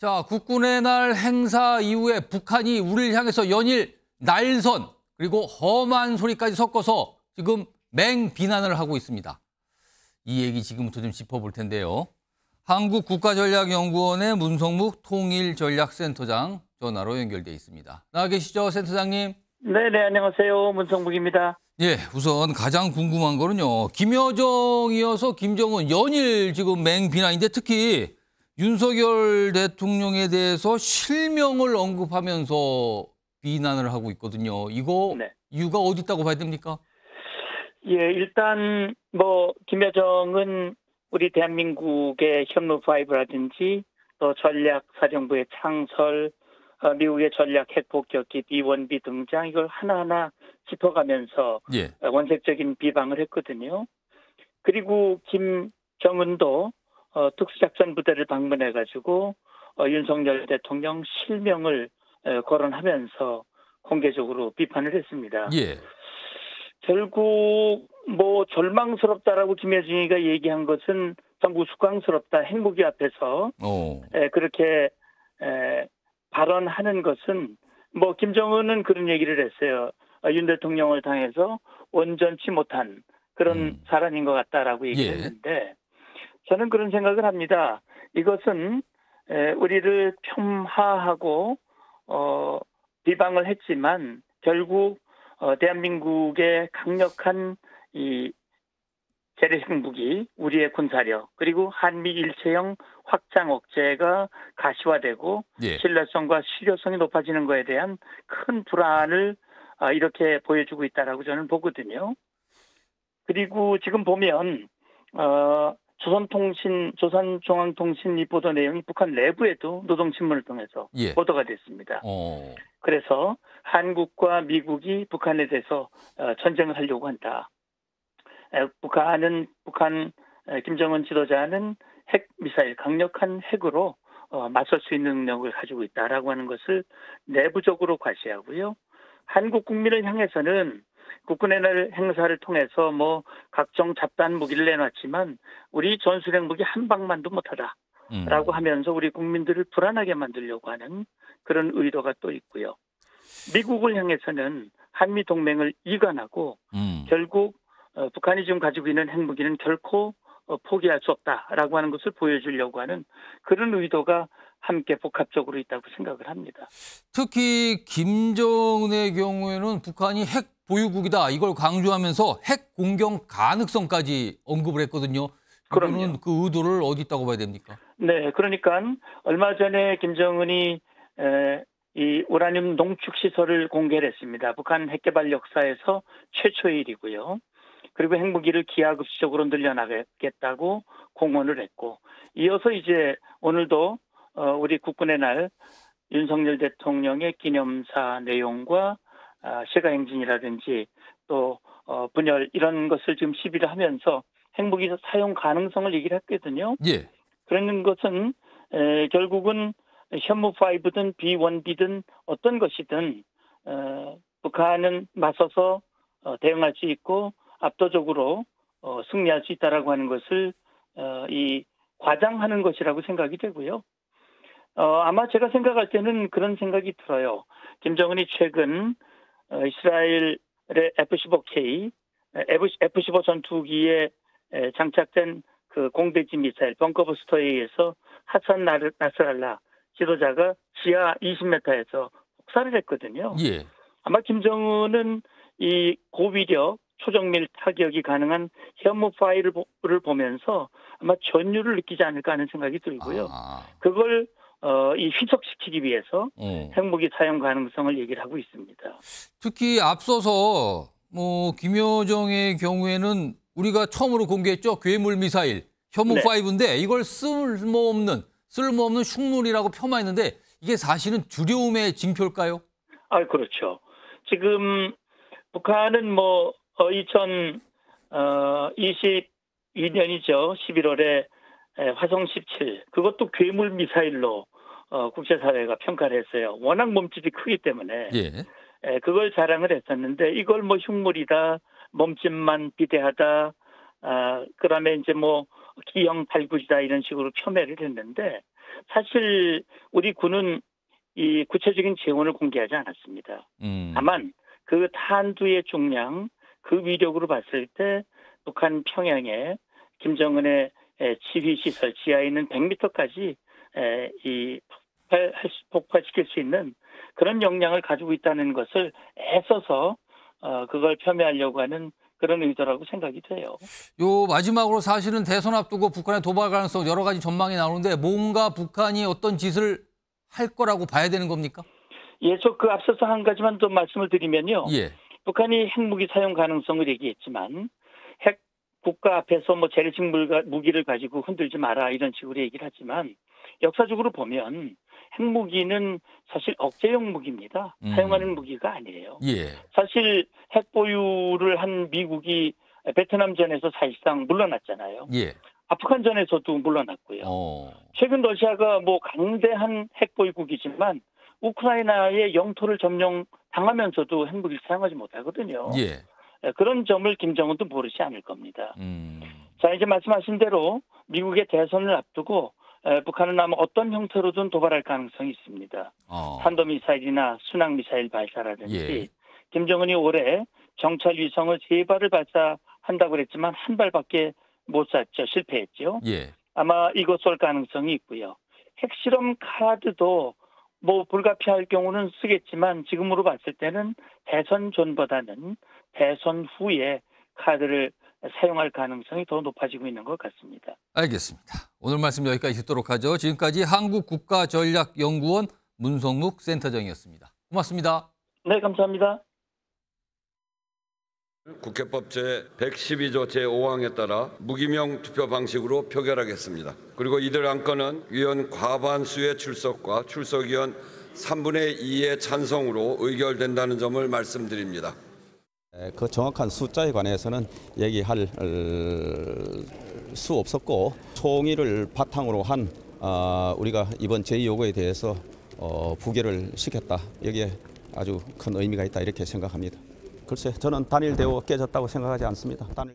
자, 국군의 날 행사 이후에 북한이 우리를 향해서 연일 날선 그리고 험한 소리까지 섞어서 지금 맹비난을 하고 있습니다. 이 얘기 지금부터 좀 짚어볼 텐데요. 한국국가전략연구원의 문성묵 통일전략센터장 전화로 연결돼 있습니다. 나와 계시죠, 센터장님? 네, 네, 안녕하세요. 문성묵입니다. 예, 우선 가장 궁금한 거는요. 김여정이어서 김정은 연일 지금 맹비난인데 특히 윤석열 대통령에 대해서 실명을 언급하면서 비난을 하고 있거든요. 이거 네. 이유가 어디 있다고 봐야 됩니까? 예, 일단 뭐 김여정은 우리 대한민국의 현무 파이브라든지또 전략 사령부의 창설, 어, 미국의 전략 핵폭 격기 B1B 등장 이걸 하나하나 짚어가면서 예. 원색적인 비방을 했거든요. 그리고 김정은도 어, 특수작전 부대를 방문해 가지고 어, 윤석열 대통령 실명을 에, 거론하면서 공개적으로 비판을 했습니다. 예. 결국 뭐 절망스럽다라고 김혜중이가 얘기한 것은 참 우스꽝스럽다 행복이 앞에서 어. 에, 그렇게 에, 발언하는 것은 뭐 김정은은 그런 얘기를 했어요 어, 윤 대통령을 당해서 온전치 못한 그런 음. 사람인 것 같다라고 얘기했는데 예. 저는 그런 생각을 합니다 이것은 에, 우리를 폄하하고 어, 비방을 했지만 결국 어, 대한민국의 강력한 이 재래식 무기, 우리의 군사력, 그리고 한미 일체형 확장 억제가 가시화되고 예. 신뢰성과 실효성이 높아지는 것에 대한 큰 불안을 어, 이렇게 보여주고 있다라고 저는 보거든요. 그리고 지금 보면 어, 조선통신, 조선중앙통신이 보도 내용이 북한 내부에도 노동신문을 통해서 예. 보도가 됐습니다. 오. 어. 그래서 한국과 미국이 북한에 대해서 어, 전쟁을 하려고 한다. 북한은 북한 김정은 지도자는 핵 미사일 강력한 핵으로 어, 맞설 수 있는 능력을 가지고 있다라고 하는 것을 내부적으로 과시하고요. 한국 국민을 향해서는 국군의 날 행사를 통해서 뭐 각종 잡단 무기를 내놨지만 우리 전술핵 무기 한 방만도 못하다. 음. 라고 하면서 우리 국민들을 불안하게 만들려고 하는 그런 의도가 또 있고요. 미국을 향해서는 한미 동맹을 이관하고 음. 결국 어, 북한이 지금 가지고 있는 핵무기는 결코 어, 포기할 수 없다라고 하는 것을 보여주려고 하는 그런 의도가 함께 복합적으로 있다고 생각을 합니다. 특히 김정은의 경우에는 북한이 핵 보유국이다 이걸 강조하면서 핵 공격 가능성까지 언급을 했거든요. 그러면 그 의도를 어디 있다고 봐야 됩니까? 네, 그러니까 얼마 전에 김정은이 에, 이 우라늄 농축 시설을 공개를 했습니다. 북한 핵개발 역사에서 최초의 일이고요. 그리고 핵무기를 기하급수적으로 늘려나가겠다고 공언을 했고 이어서 이제 오늘도 어, 우리 국군의 날 윤석열 대통령의 기념사 내용과 아, 시가 행진이라든지 또 어, 분열 이런 것을 지금 시비를 하면서 핵무기 사용 가능성을 얘기를 했거든요. 예. 그런 것은 에, 결국은 현무5든 B1B든 어떤 것이든 어, 북한은 맞서서 어, 대응할 수 있고 압도적으로 어, 승리할 수 있다라고 하는 것을 어, 이 과장하는 것이라고 생각이 되고요. 어, 아마 제가 생각할 때는 그런 생각이 들어요. 김정은이 최근 어, 이스라엘의 F-15K, F-15 전투기의 장착된 그 공대지 미사일 벙커부스터에 의해서 하산 나스랄라 지도자가 지하 20m에서 폭사를 했거든요. 예. 아마 김정은은 이 고위력 초정밀 타격이 가능한 현무 파일을 보면서 아마 전율을 느끼지 않을까 하는 생각이 들고요. 아. 그걸 어, 이 희석시키기 위해서 예. 핵무기 사용 가능성을 얘기를 하고 있습니다. 특히 앞서서 뭐 김여정의 경우에는 우리가 처음으로 공개했죠. 괴물 미사일 현무5인데 네. 이걸 쓸모없는 쓸모없는 흉물이라고 폄하했는데 이게 사실은 두려움의 징표일까요? 아, 그렇죠. 지금 북한은 뭐 2022년이죠. 어, 어, 11월에 화성 17 그것도 괴물 미사일로 어, 국제사회가 평가를 했어요. 워낙 몸집이 크기 때문에 예. 그걸 자랑을 했었는데 이걸 뭐 흉물이다 몸집만 비대하다. 아, 그다음에 이제 뭐 기형 발굴이다 이런 식으로 폄훼를 했는데 사실 우리 군은 이 구체적인 재원을 공개하지 않았습니다. 음. 다만 그 탄두의 중량, 그 위력으로 봤을 때 북한 평양에 김정은의 지휘 시설 지하에 있는 100m까지 이 폭발, 폭파시킬수 있는 그런 역량을 가지고 있다는 것을 애써서 어, 그걸 폄훼하려고 하는 그런 의도라고 생각이 돼요. 요 마지막으로 사실은 대선 앞두고 북한의 도발 가능성 여러 가지 전망이 나오는데 뭔가 북한이 어떤 짓을 할 거라고 봐야 되는 겁니까? 예, 저 그 앞서서 한 가지만 더 말씀을 드리면요. 예. 북한이 핵무기 사용 가능성을 얘기했지만 핵 국가 앞에서 뭐 재래식 무기를 가지고 흔들지 마라 이런 식으로 얘기를 하지만 역사적으로 보면 핵무기는 사실 억제용 무기입니다. 음. 사용하는 무기가 아니에요. 예. 사실 핵보유를 한 미국이 베트남전에서 사실상 물러났잖아요. 예. 아프간전에서도 물러났고요. 오. 어. 최근 러시아가 뭐 강대한 핵보유국이지만 우크라이나의 영토를 점령당하면서도 핵무기를 사용하지 못하거든요. 예. 예. 그런 점을 김정은도 모르지 않을 겁니다. 음. 자 이제 말씀하신 대로 미국의 대선을 앞두고 북한은 아마 어떤 형태로든 도발할 가능성이 있습니다. 어. 탄도미사일이나 순항미사일 발사라든지 예. 김정은이 올해 정찰 위성을 세 발을 발사한다고 그랬지만 한 발밖에 못 쐈죠. 실패했죠. 예. 아마 이것 쏠 가능성이 있고요. 핵실험 카드도 뭐 불가피할 경우는 쓰겠지만 지금으로 봤을 때는 대선 전보다는 대선 후에 카드를 사용할 가능성이 더 높아지고 있는 것 같습니다. 알겠습니다. 오늘 말씀 여기까지 듣도록 하죠. 지금까지 한국국가전략연구원 문성묵 센터장이었습니다. 고맙습니다. 네, 감사합니다. 국회법 제 112조 제 5항에 따라 무기명 투표 방식으로 표결하겠습니다. 그리고 이들 안건은 위원 과반수의 출석과 출석위원 3분의 2의 찬성으로 의결된다는 점을 말씀드립니다. 그 정확한 숫자에 관해서는 얘기할 어, 수 없었고 총의를 바탕으로 한 어, 우리가 이번 제2요구에 대해서 어, 부결을 시켰다. 여기에 아주 큰 의미가 있다 이렇게 생각합니다. 글쎄 저는 단일 대우 깨졌다고 생각하지 않습니다. 단일.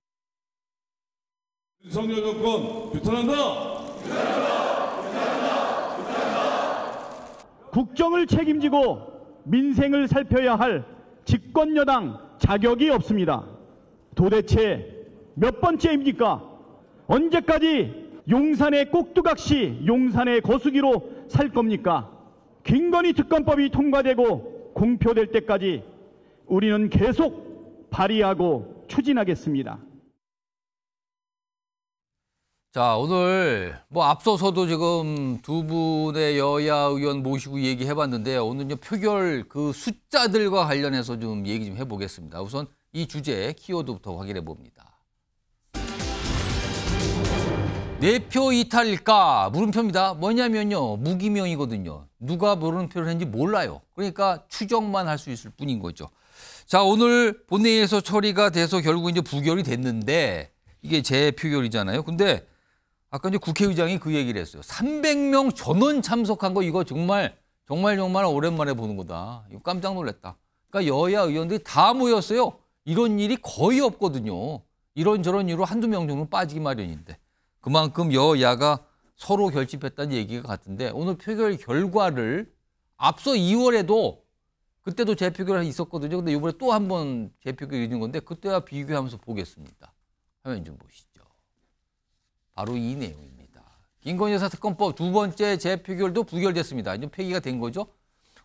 윤석열 정권 규탄한다. 규탄한다. 규탄한다. 규탄한다. 국정을 책임지고 민생을 살펴야 할 집권 여당 자격이 없습니다. 도대체 몇 번째입니까? 언제까지 용산의 꼭두각시 용산의 거수기로 살 겁니까? 김건희 특검법이 통과되고 공표될 때까지 우리는 계속 발의하고 추진하겠습니다. 자, 오늘 뭐 앞서서도 지금 두 분의 여야 의원 모시고 얘기해 봤는데 오늘 표결 그 숫자들과 관련해서 좀 얘기 좀 해보겠습니다. 우선 이 주제 키워드부터 확인해 봅니다. 내표 네 이탈일까? 물음표입니다. 뭐냐면요. 무기명이거든요. 누가 물음표를 했는지 몰라요. 그러니까 추정만 할 수 있을 뿐인 거죠. 자, 오늘 본회의에서 처리가 돼서 결국 이제 부결이 됐는데 이게 재표결이잖아요. 근데 아까 이제 국회의장이 그 얘기를 했어요. 300명 전원 참석한 거 이거 정말 정말 정말 오랜만에 보는 거다. 이거 깜짝 놀랐다. 그러니까 여야 의원들이 다 모였어요. 이런 일이 거의 없거든요. 이런저런 이유로 한두 명 정도 빠지기 마련인데 그만큼 여야가 서로 결집했다는 얘기가 같은데 오늘 표결 결과를 앞서 2월에도 그때도 재표결이 있었거든요. 근데 이번에 또 한 번 재표결이 있는 건데 그때와 비교하면서 보겠습니다. 화면 좀 보시죠. 바로 이 내용입니다. 김건희 여사 특검법 두 번째 재표결도 부결됐습니다. 이제 폐기가 된 거죠.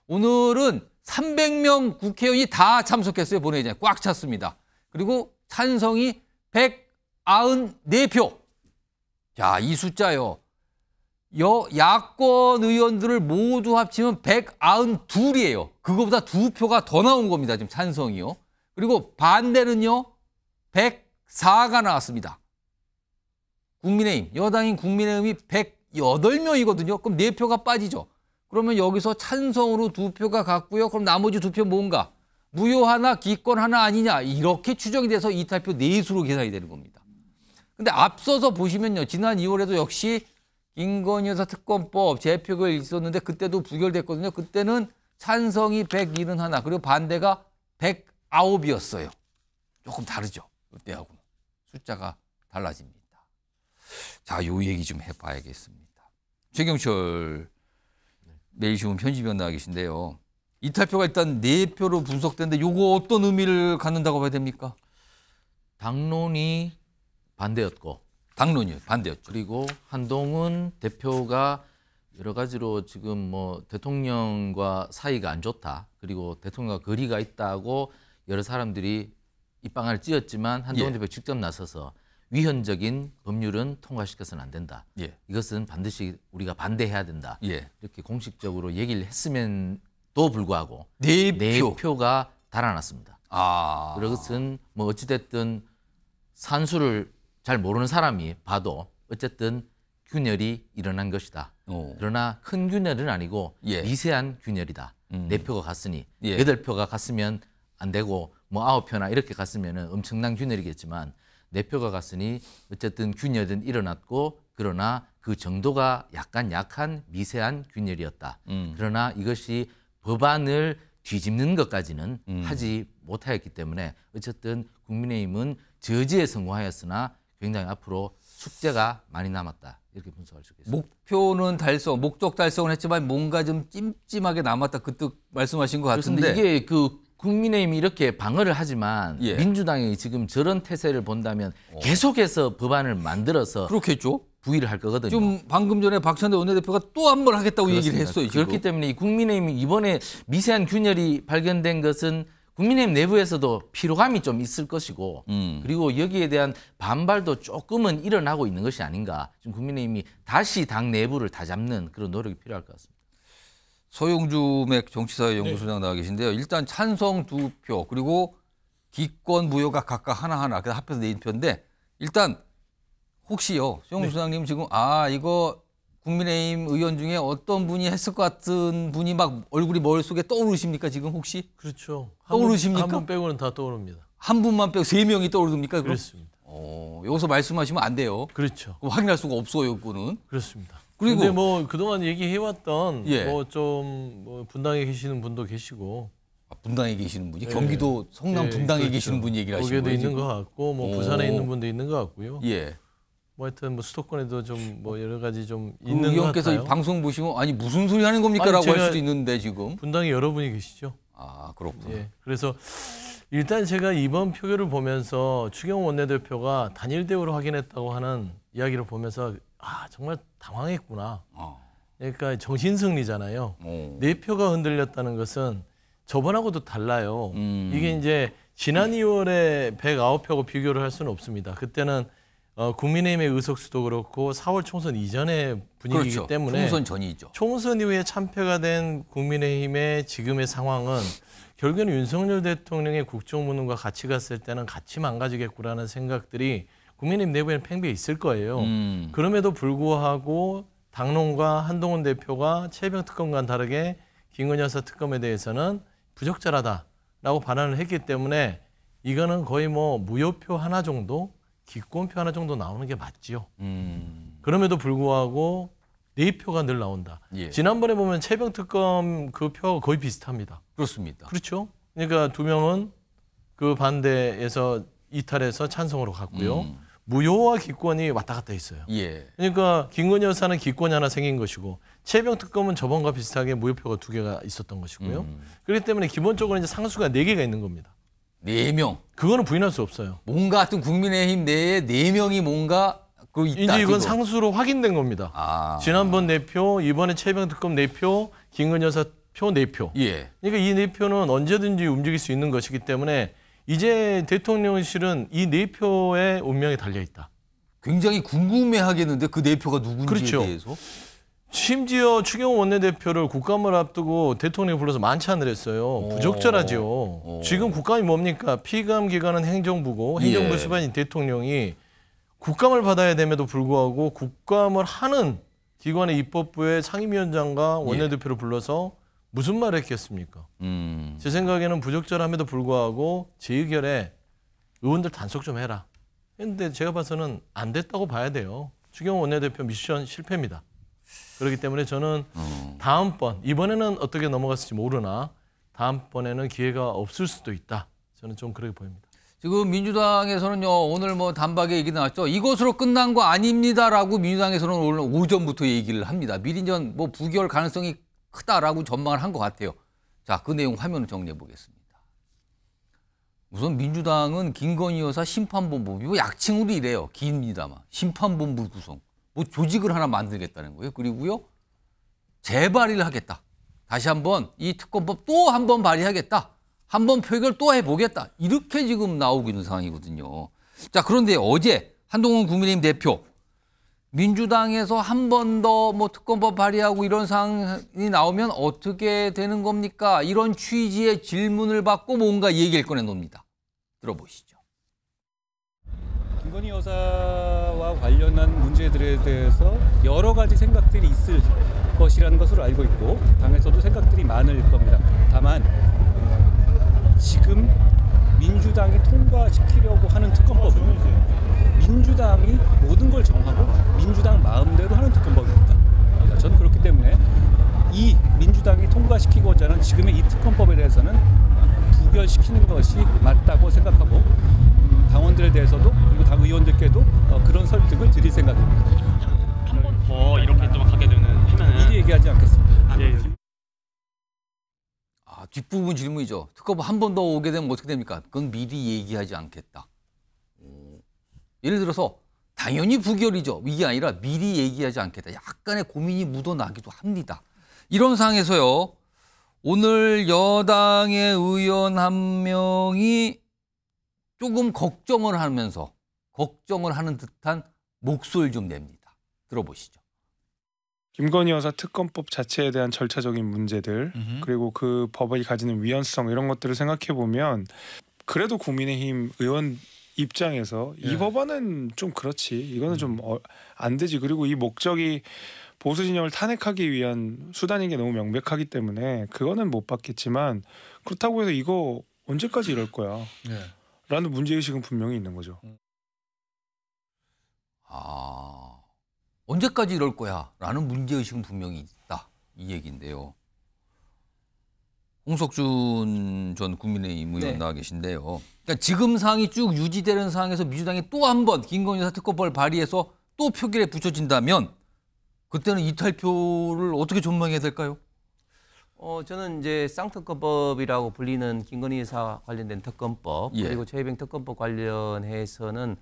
오늘은 300명 국회의원이 다 참석했어요. 본회의꽉 찼습니다. 그리고 찬성이 194표. 야, 이 숫자요. 여, 야권 의원들을 모두 합치면 192이에요. 그거보다 두 표가 더 나온 겁니다. 지금 찬성이요. 그리고 반대는요. 104가 나왔습니다. 국민의힘, 여당인 국민의힘이 108명이거든요. 그럼 4표가 빠지죠. 그러면 여기서 찬성으로 2표가 갔고요. 그럼 나머지 2표 뭔가? 무효 하나, 기권 하나 아니냐. 이렇게 추정이 돼서 이탈표 내수로 네 계산이 되는 겁니다. 근데 앞서서 보시면요. 지난 2월에도 역시 인건 여사 특검법 재표결 있었는데 그때도 부결됐거든요. 그때는 찬성이 101은1 그리고 반대가 109이었어요. 조금 다르죠. 그때하고 숫자가 달라집니다. 자, 요 얘기 좀 해봐야겠습니다. 최경철 네. 매일신문 편집위원 나와 계신데요. 이탈표가 일단 네 표로 분석는데 요거 어떤 의미를 갖는다고 봐야 됩니까? 당론이 반대였고 당론이 반대였죠. 그리고 한동훈 대표가 여러 가지로 지금 뭐 대통령과 사이가 안 좋다. 그리고 대통령과 거리가 있다고 여러 사람들이 입방을 찌었지만 한동훈 예. 대표 직접 나서서 위헌적인 법률은 통과시켜서는 안 된다. 예. 이것은 반드시 우리가 반대해야 된다. 예. 이렇게 공식적으로 얘기를 했음에도 불구하고 네, 네 표. 가 달아났습니다. 아. 그것은 뭐 어찌됐든 산수를 잘 모르는 사람이 봐도 어쨌든 균열이 일어난 것이다. 오. 그러나 큰 균열은 아니고 예. 미세한 균열이다. 네 음. 표가 갔으니 예. 여덟 표가 갔으면 안 되고 뭐 아홉 표나 이렇게 갔으면 엄청난 균열이겠지만 내 표가 갔으니 어쨌든 균열은 일어났고 그러나 그 정도가 약간 약한 미세한 균열이었다. 음. 그러나 이것이 법안을 뒤집는 것까지는 음. 하지 못하였기 때문에 어쨌든 국민의힘은 저지에 성공하였으나 굉장히 앞으로 숙제가 많이 남았다 이렇게 분석할 수 있겠습니다. 목표는 달성, 목적 달성은 했지만 뭔가 좀 찜찜하게 남았다 그뜻 말씀하신 것 같은데 이게 그 국민의힘이 이렇게 방어를 하지만 예. 민주당이 지금 저런 태세를 본다면 어. 계속해서 법안을 만들어서 그렇겠죠. 부의를 할 거거든요. 지금 방금 전에 박찬대 원내대표가 또 한 번 하겠다고 그렇습니다. 얘기를 했어요. 그렇기 때문에 국민의힘이 이번에 미세한 균열이 발견된 것은 국민의힘 내부에서도 피로감이 좀 있을 것이고 음. 그리고 여기에 대한 반발도 조금은 일어나고 있는 것이 아닌가. 지금 국민의힘이 다시 당 내부를 다 잡는 그런 노력이 필요할 것 같습니다. 서용주 맥 정치사회연구소장 네. 나와 계신데요. 일단 찬성 두 표, 그리고 기권 무효가 각각 하나하나, 그래서 합해서 네 표인데, 일단 혹시요, 서용주 네. 소장님 지금, 아, 이거 국민의힘 의원 중에 어떤 분이 했을 것 같은 분이 막 얼굴이 머릿속에 떠오르십니까, 지금 혹시? 그렇죠. 떠오르십니까? 한 분 빼고는 다 떠오릅니다. 한 분만 빼고 세 명이 떠오릅니까? 그렇습니다 어, 여기서 말씀하시면 안 돼요. 그렇죠. 확인할 수가 없어요, 그거는. 그렇습니다. 그리고 근데 뭐 그동안 얘기해왔던 예. 뭐좀 뭐 분당에 계시는 분도 계시고 아, 분당에 계시는 분이 예. 경기도 성남 예, 분당에 그렇죠. 계시는 분 얘기를 하시는 거예요. 있는 것 같고 뭐 오. 부산에 있는 분도 있는 것 같고요. 예. 뭐 하여튼 뭐 수도권에도 좀뭐 어. 여러 가지 좀그 있는 의원께서 방송 보시고 아니 무슨 소리 하는 겁니까라고 할 수도 있는데 지금 분당에 여러분이 계시죠. 아 그렇군요. 예. 그래서 일단 제가 이번 표결을 보면서 추경 원내대표가 단일 대우로 확인했다고 하는 이야기를 보면서 아 정말 당황했구나. 어. 그러니까 정신승리잖아요. 오. 어. 네 표가 흔들렸다는 것은 저번하고도 달라요. 음. 이게 이제 지난 2월에 109표하고 비교를 할 수는 없습니다. 그때는 어, 국민의힘의 의석수도 그렇고 4월 총선 이전의 분위기이기 그렇죠. 때문에 총선 전이죠. 총선 이후에 참패가 된 국민의힘의 지금의 상황은 결국에는 윤석열 대통령의 국정운영과 같이 갔을 때는 같이 망가지겠구라는 생각들이 국민의힘 내부에는 팽배 있을 거예요. 음. 그럼에도 불구하고 당론과 한동훈 대표가 최병 특검과는 다르게 김건희 여사 특검에 대해서는 부적절하다라고 반언을 했기 때문에 이거는 거의 뭐 무효표 하나 정도, 기권표 하나 정도 나오는 게 맞지요. 음. 그럼에도 불구하고 네 표가 늘 나온다. 예. 지난번에 보면 최병 특검 그표가 거의 비슷합니다. 그렇습니다. 그렇죠. 그러니까 두 명은 그 반대에서 이탈해서 찬성으로 갔고요. 음. 무효와 기권이 왔다 갔다 했어요. 예. 그러니까 김건희 여사는 기권이 하나 생긴 것이고 최병 특검은 저번과 비슷하게 무효표가 두 개가 있었던 것이고요. 음. 그렇기 때문에 기본적으로 이제 상수가 네 개가 있는 겁니다. 네 명. 그거는 부인할 수 없어요. 뭔가 하여튼 국민의힘 내에 네 명이 뭔가 그 있다. 이제 이건 상수로 확인된 겁니다. 아. 지난번 네 표, 이번에 최병 특검 네 표, 김건희 여사 표네 표. 예. 그러니까 이 네 표는 언제든지 움직일 수 있는 것이기 때문에 이제 대통령실은 이네 표의 운명에 달려 있다. 굉장히 궁금해하겠는데 그네 표가 누군지에 그렇죠. 대해서. 심지어 추경 원내대표를 국감을 앞두고 대통령이 불러서 만찬을 했어요. 어. 부적절하죠. 오. 어. 지금 국감이 뭡니까? 피감 기관은 행정부고 행정부 예. 수반인 대통령이 국감을 받아야 됨에도 불구하고 국감을 하는 기관의 입법부의 상임위원장과 예. 원내대표를 불러서 무슨 말을 했겠습니까? 음. 제 생각에는 부적절함에도 불구하고 제 의결에 의원들 단속 좀 해라. 근데 제가 봐서는 안 됐다고 봐야 돼요. 추경 원내대표 미션 실패입니다. 그렇기 때문에 저는 음. 다음번 이번에는 어떻게 넘어갔을지 모르나 다음번에는 기회가 없을 수도 있다. 저는 좀 그렇게 보입니다. 지금 민주당에서는요 오늘 뭐 단박에 얘기 나왔죠 이것으로 끝난 거 아닙니다라고 민주당에서는 오늘 오전부터 얘기를 합니다 미린전 뭐 부결 가능성이 크다라고 전망을 한 것 같아요. 자, 그 내용 화면을 정리해 보겠습니다. 우선 민주당은 김건희 여사 심판본부, 이 약칭으로 이래요. 기입니다만. 심판본부 구성. 뭐 조직을 하나 만들겠다는 거예요. 그리고요, 재발의를 하겠다. 다시 한번 이 특검법 또 한번 발의하겠다. 한번 표결 또 해보겠다. 이렇게 지금 나오고 있는 상황이거든요. 자, 그런데 어제 한동훈 국민의힘 대표 민주당에서 한 번 더 뭐 특검법 발의하고 이런 상황이 나오면 어떻게 되는 겁니까? 이런 취지의 질문을 받고 뭔가 얘기를 꺼내놓습니다 들어보시죠. 김건희 여사와 관련한 문제들에 대해서 여러 가지 생각들이 있을 것이라는 것으로 알고 있고 당에서도 생각들이 많을 겁니다. 다만 어, 지금 민주당이 통과시키려고 하는 특검법은 민주당이 모든 걸 정하고 민주당 마음대로 하는 특검법입니다. 저는 그렇기 때문에 이 민주당이 통과시키고자 하는 지금의 이 특검법에 대해서는 부결시키는 것이 맞다고 생각하고 음, 당원들에 대해서도 그리고 당 의원들께도 어, 그런 설득을 드릴 생각입니다. 한 번 더 이렇게 또 가게 되는 하면은 미리 얘기하지 않겠습니다. 아, 네. 예, 예. 아, 뒷부분 질문이죠. 특검 한번 더 오게 되면 어떻게 됩니까? 그건 미리 얘기하지 않겠다. 음, 예를 들어서 당연히 부결이죠. 이게 아니라 미리 얘기하지 않겠다. 약간의 고민이 묻어나기도 합니다. 이런 상황에서요. 오늘 여당의 의원 한 명이 조금 걱정을 하면서 걱정을 하는 듯한 목소리를 좀 냅니다. 들어보시죠. 김건희 여사 특검법 자체에 대한 절차적인 문제들 으흠. 그리고 그 법이 가지는 위헌성 이런 것들을 생각해 보면 그래도 국민의힘 의원 입장에서 예. 이 법안은 좀 그렇지 이거는 좀안 어, 되지 그리고 이 목적이 보수 진영을 탄핵하기 위한 수단인 게 너무 명백하기 때문에 그거는 못 받겠지만 그렇다고 해서 이거 언제까지 이럴 거야 예. 라는 문제의식은 분명히 있는 거죠. 음. 아 언제까지 이럴 거야 라는 문제의식은 분명히 있다 이 얘기인데요. 홍석준 전 국민의힘 의원 네. 나와 계신데요. 그러니까 지금 상황이 쭉 유지되는 상황에서 민주당이 또 한 번 김건희 여사 특검법을 발의해서 또 표결에 붙여진다면 그때는 이탈표를 어떻게 전망해야 될까요? 어, 저는 이제 쌍특검법이라고 불리는 김건희 여사 관련된 특검법 예. 그리고 최혜병 특검법 관련해서는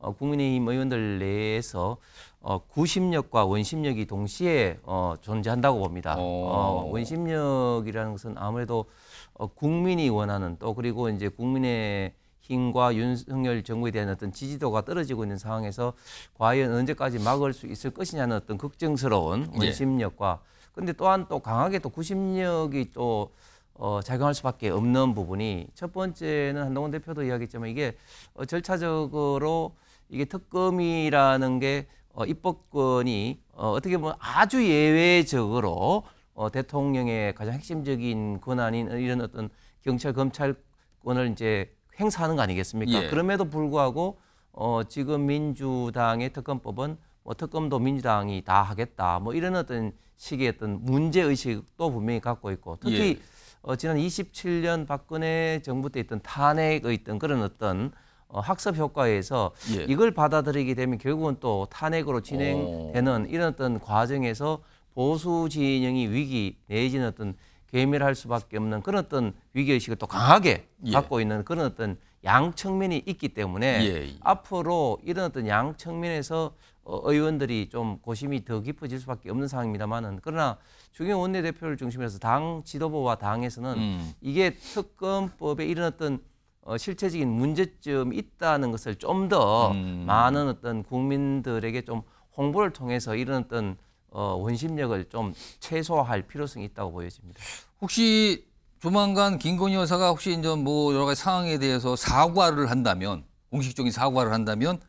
어, 국민의힘 의원들 내에서 어, 구심력과 원심력이 동시에 어, 존재한다고 봅니다. 어, 어 원심력이라는 것은 아무래도 어, 국민이 원하는 또 그리고 이제 국민의 힘과 윤석열 정부에 대한 어떤 지지도가 떨어지고 있는 상황에서 과연 언제까지 막을 수 있을 것이냐는 어떤 걱정스러운 원심력과 예. 근데 또한 또 강하게 또 구심력이 또 어, 작용할 수밖에 없는 부분이 첫 번째는 한동훈 대표도 이야기했지만 이게 어, 절차적으로 이게 특검이라는 게 어, 입법권이 어, 어떻게 보면 아주 예외적으로 어, 대통령의 가장 핵심적인 권한인 이런 어떤 경찰 검찰권을 이제 행사하는 거 아니겠습니까? 예. 그럼에도 불구하고 어, 지금 민주당의 특검법은 뭐 특검도 민주당이 다 하겠다 뭐 이런 어떤 식의 어떤 문제 의식도 분명히 갖고 있고 특히 예. 어, 지난 27년 박근혜 정부 때 있던 탄핵의 있던 그런 어떤 어, 학습 효과에서 예. 이걸 받아들이게 되면 결국은 또 탄핵으로 진행되는 오. 어. 이런 어떤 과정에서 보수 진영이 위기 내지는 어떤 괴멸할 수밖에 없는 그런 어떤 위기 의식을 또 강하게 예. 갖고 있는 그런 어떤 양측면이 있기 때문에 예, 예. 앞으로 이런 어떤 양측면에서 어, 의원들이 좀 고심이 더 깊어질 수밖에 없는 상황입니다만은 그러나 주경 원내대표를 중심으로 해서 당 지도부와 당에서는 음. 이게 특검법에 이런 어떤 어, 실체적인 문제점이 있다는 것을 좀더 음. 많은 어떤 국민들에게 좀 홍보를 통해서 이런 어떤 어, 원심력을 좀 최소화할 필요성이 있다고 보여집니다. 혹시 조만간 김건희 여사가 혹시 이제 뭐 여러 가지 상황에 대해서 사과를 한다면 공식적인 사과를 한다면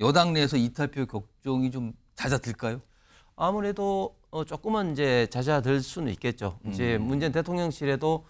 여당 내에서 이탈표 걱정이 좀 잦아들까요? 아무래도 어, 조금은 이제 잦아들 수는 있겠죠. 이제 음. 문재인 대통령실에도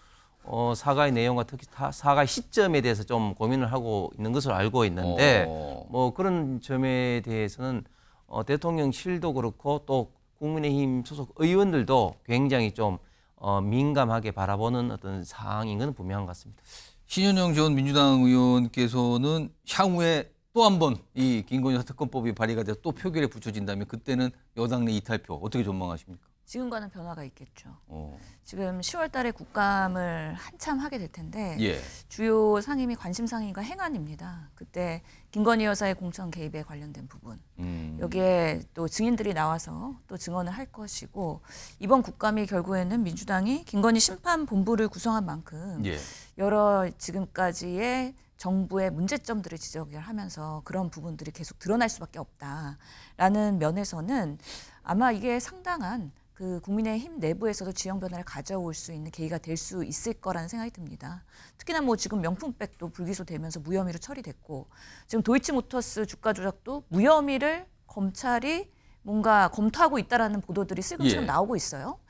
어, 사과의 내용과 특히 사과의 시점에 대해서 좀 고민을 하고 있는 것으로 알고 있는데 오. 어. 뭐 그런 점에 대해서는 어, 대통령실도 그렇고 또 국민의힘 소속 의원들도 굉장히 좀 어, 민감하게 바라보는 어떤 사항인건 분명한 것 같습니다. 신현영 전 민주당 의원께서는 향후에 또 한 번 이 김건희 특검법이 발의가 돼서 또 표결에 붙여진다면 그때는 여당 내 이탈표 어떻게 전망하십니까? 지금과는 변화가 있겠죠. 어. 지금 10월 달에 국감을 한참 하게 될 텐데 예. 주요 상임위 관심 상임위가 행안입니다. 그때 김건희 여사의 공천 개입에 관련된 부분 음. 여기에 또 증인들이 나와서 또 증언을 할 것이고 이번 국감이 결국에는 민주당이 김건희 심판 본부를 구성한 만큼 예. 여러 지금까지의 정부의 문제점들을 지적을 하면서 그런 부분들이 계속 드러날 수밖에 없다라는 면에서는 아마 이게 상당한 그 국민의힘 내부에서도 지형 변화를 가져올 수 있는 계기가 될 수 있을 거라는 생각이 듭니다. 특히나 뭐 지금 명품백도 불기소되면서 무혐의로 처리됐고 지금 도이치모터스 주가 조작도 무혐의를 검찰이 뭔가 검토하고 있다라는 보도들이 슬금슬금 예. 나오고 있어요.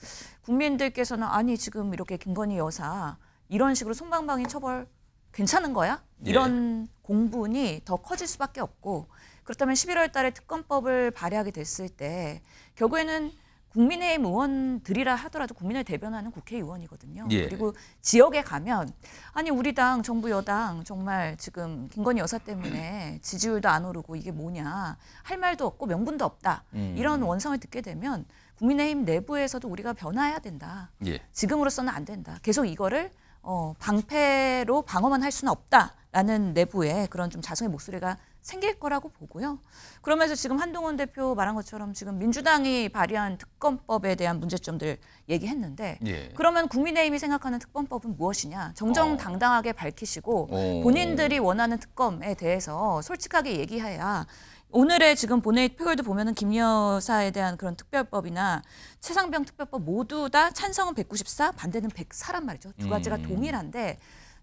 국민들께서는 아니 지금 이렇게 김건희 여사 이런 식으로 손방망이 처벌 괜찮은 거야? 예. 이런 예. 공분이 더 커질 수밖에 없고 그렇다면 11월 달에 특검법을 발의하게 됐을 때 결국에는 국민의힘 의원들이라 하더라도 국민을 대변하는 국회의원이거든요. 예. 그리고 지역에 가면 아니 우리 당 정부 여당 정말 지금 김건희 여사 때문에 지지율도 안 오르고 이게 뭐냐 할 말도 없고 명분도 없다 음. 이런 원성을 듣게 되면 국민의힘 내부에서도 우리가 변화해야 된다. 예. 지금으로서는 안 된다. 계속 이거를 어, 방패로 방어만 할 수는 없다라는 내부의 그런 좀 자성의 목소리가 생길 거라고 보고요. 그러면서 지금 한동훈 대표 말한 것처럼 지금 민주당이 발의한 특검법에 대한 문제점들 얘기했는데 예. 그러면 국민의힘이 생각하는 특검법은 무엇이냐 정정당당하게 어. 밝히시고 오. 어. 본인들이 원하는 특검에 대해서 솔직하게 얘기해야 오늘의 지금 본회의 표결도 보면은 김 여사에 대한 그런 특별법이나 최상병 특별법 모두 다 찬성은 194, 반대는 104란 말이죠. 두 가지가 음. 동일한데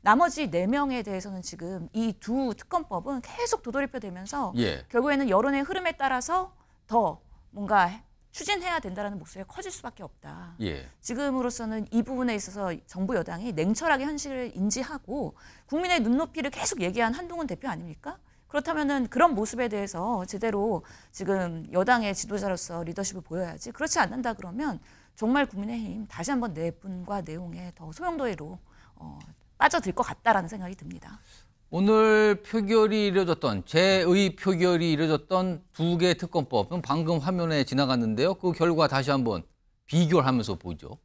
나머지 네명에 대해서는 지금 이 두 특검법은 계속 도돌이표 되면서 예. 결국에는 여론의 흐름에 따라서 더 뭔가 추진해야 된다는 목소리가 커질 수밖에 없다. 예. 지금으로서는 이 부분에 있어서 정부 여당이 냉철하게 현실을 인지하고 국민의 눈높이를 계속 얘기한 한동훈 대표 아닙니까? 그렇다면 그런 모습에 대해서 제대로 지금 여당의 지도자로서 리더십을 보여야지. 그렇지 않는다 그러면 정말 국민의힘 다시 한번 내 네 분과 내용에 네 더 소용도의로 어, 빠져들 것 같다라는 생각이 듭니다. 오늘 표결이 이뤄졌던 재의 표결이 이뤄졌던 두개 특검법은 방금 화면에 지나갔는데요. 그 결과 다시 한번 비교를 하면서 보죠.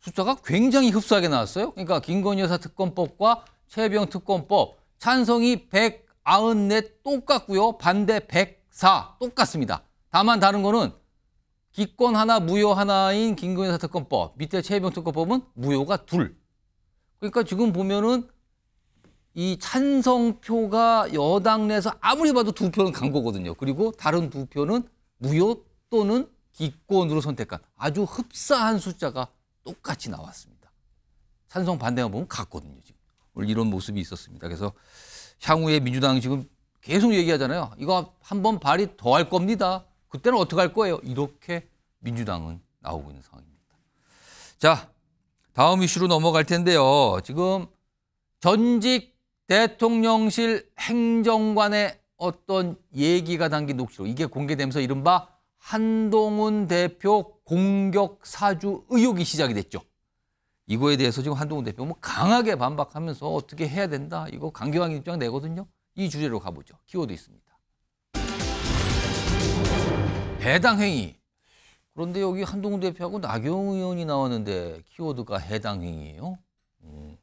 숫자가 굉장히 흡사하게 나왔어요. 그러니까 김건희 여사 특검법과 최병 특검법 찬성이 194 똑같고요. 반대 104 똑같습니다. 다만 다른 거는 기권 하나 무효 하나인 김건희 여사 특검법 밑에 최병 특검법은 무효가 둘. 그러니까 지금 보면은 이 찬성표가 여당 내에서 아무리 봐도 두 표는 간 거거든요. 그리고 다른 두 표는 무효 또는 기권으로 선택한 아주 흡사한 숫자가 똑같이 나왔습니다. 찬성 반대만 보면 같거든요. 지금 오늘 이런 모습이 있었습니다. 그래서 향후에 민주당 지금 계속 얘기하잖아요. 이거 한 번 발이 더 할 겁니다. 그때는 어떻게 할 거예요? 이렇게 민주당은 나오고 있는 상황입니다. 자, 다음 이슈로 넘어갈 텐데요. 지금 전직 대통령실 행정관의 어떤 얘기가 담긴 녹취록 이게 공개되면서 이른바 한동훈 대표 공격 사주 의혹이 시작이 됐죠. 이거에 대해서 지금 한동훈 대표 뭐 강하게 반박하면서 어떻게 해야 된다. 이거 강경한 입장 내거든요. 이 주제로 가보죠. 키워드 있습니다. 배당행위 그런데 여기 한동훈 대표하고 나경 의원이 나왔는데 키워드가 해당 행위예요. 음.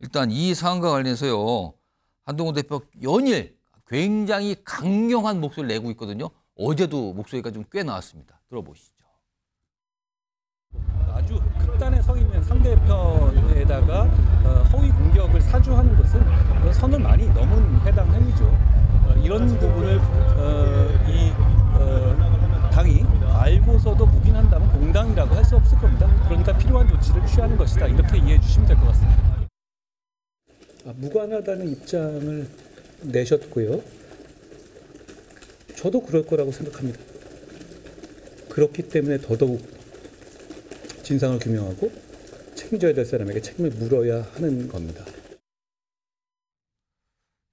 일단 이 사안과 관련해서요. 한동훈 대표 연일 굉장히 강경한 목소리를 내고 있거든요. 어제도 목소리가 좀 꽤 나왔습니다. 들어보시죠. 아주 극단에 서 있는 상대편에다가 어, 허위 공격을 사주하는 것은 선을 많이 넘은 해당 행위죠. 어, 이런 부분을 어, 이 당이 알고서도 묵인한다면 공당이라고 할 수 없을 겁니다. 그러니까 필요한 조치를 취하는 것이다. 이렇게 이해해 주시면 될 것 같습니다. 아, 무관하다는 입장을 내셨고요. 저도 그럴 거라고 생각합니다. 그렇기 때문에 더더욱 진상을 규명하고 책임져야 될 사람에게 책임을 물어야 하는 겁니다.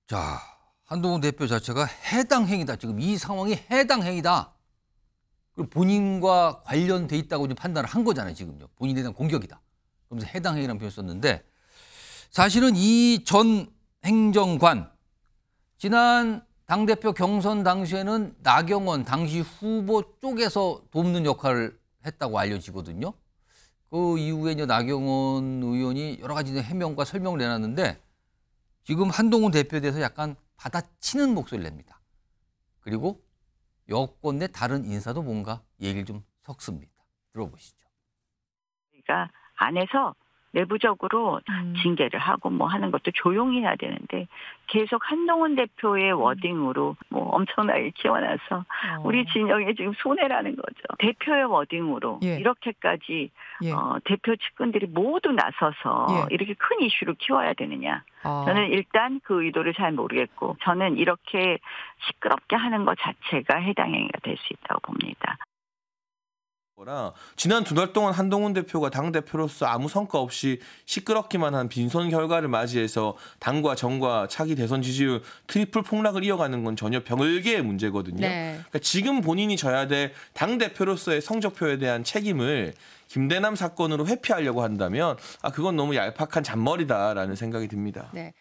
자, 한동훈 대표 자체가 해당 행위다. 지금 이 상황이 해당 행위다. 그 본인과 관련돼 있다고 이제 판단을 한 거잖아요, 지금요. 본인에 대한 공격이다. 그러면서 해당 행위라는 표현 을 썼는데 사실은 이 전 행정관 지난 당대표 경선 당시에는 나경원 당시 후보 쪽에서 돕는 역할을 했다고 알려지거든요. 그 이후에 이제 나경원 의원이 여러 가지 해명과 설명을 내놨는데 지금 한동훈 대표에 대해서 약간 받아치는 목소리를 냅니다. 그리고 여권 내 다른 인사도 뭔가 얘기를 좀 섞습니다. 들어보시죠. 그러니까 안에서 내부적으로 음. 징계를 하고 뭐 하는 것도 조용히 해야 되는데 계속 한동훈 대표의 음. 워딩으로 뭐 엄청나게 키워놔서 어. 우리 진영에 지금 손해라는 거죠. 대표의 워딩으로 예. 이렇게까지 예. 어, 대표 측근들이 모두 나서서 예. 이렇게 큰 이슈를 키워야 되느냐. 어. 저는 일단 그 의도를 잘 모르겠고 저는 이렇게 시끄럽게 하는 것 자체가 해당 행위가 될 수 있다고 봅니다. 지난 두 달 동안 한동훈 대표가 당 대표로서 아무 성과 없이 시끄럽기만 한 빈손 결과를 맞이해서 당과 정과 차기 대선 지지율 트리플 폭락을 이어가는 건 전혀 병 별개의 문제거든요. 네. 그러니까 지금 본인이 져야 될 당 대표로서의 성적표에 대한 책임을 김대남 사건으로 회피하려고 한다면 아 그건 너무 얄팍한 잔머리다라는 생각이 듭니다. 네.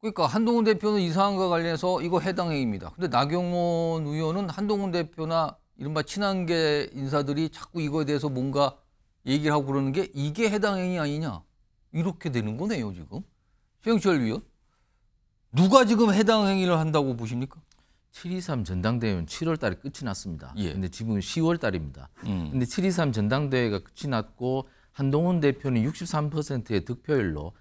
그러니까 한동훈 대표는 이 사안과 관련해서 이거 해당 행위입니다. 근데 나경원 의원은 한동훈 대표나 이른바 친한계 인사들이 자꾸 이거에 대해서 뭔가 얘기를 하고 그러는 게 이게 해당 행위 아니냐 이렇게 되는 거네요 지금 최영철 위원 누가 지금 해당 행위를 한다고 보십니까? 7.23 전당대회는 7월 달에 끝이 났습니다. 예. 근데 지금은 10월 달입니다. 음. 근데 7.23 전당대회가 끝이 났고 한동훈 대표는 63%의 득표율로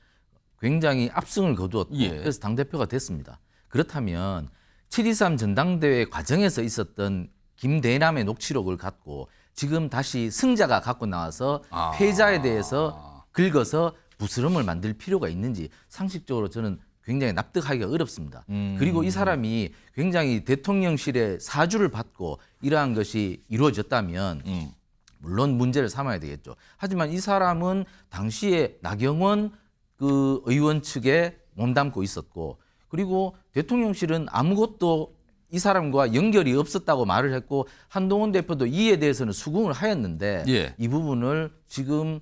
굉장히 압승을 거두었고 예. 그래서 당대표가 됐습니다. 그렇다면 7.23 전당대회 과정에서 있었던 김대남의 녹취록을 갖고 지금 다시 승자가 갖고 나와서 아. 패자에 대해서 긁어서 부스럼을 만들 필요가 있는지 상식적으로 저는 굉장히 납득하기가 어렵습니다. 음. 그리고 이 사람이 굉장히 대통령실의 사주를 받고 이러한 것이 이루어졌다면 음. 물론 문제를 삼아야 되겠죠. 하지만 이 사람은 당시에 나경원 그 의원 측에 몸담고 있었고 그리고 대통령실은 아무것도 이 사람과 연결이 없었다고 말을 했고 한동훈 대표도 이에 대해서는 수긍을 하였는데 예. 이 부분을 지금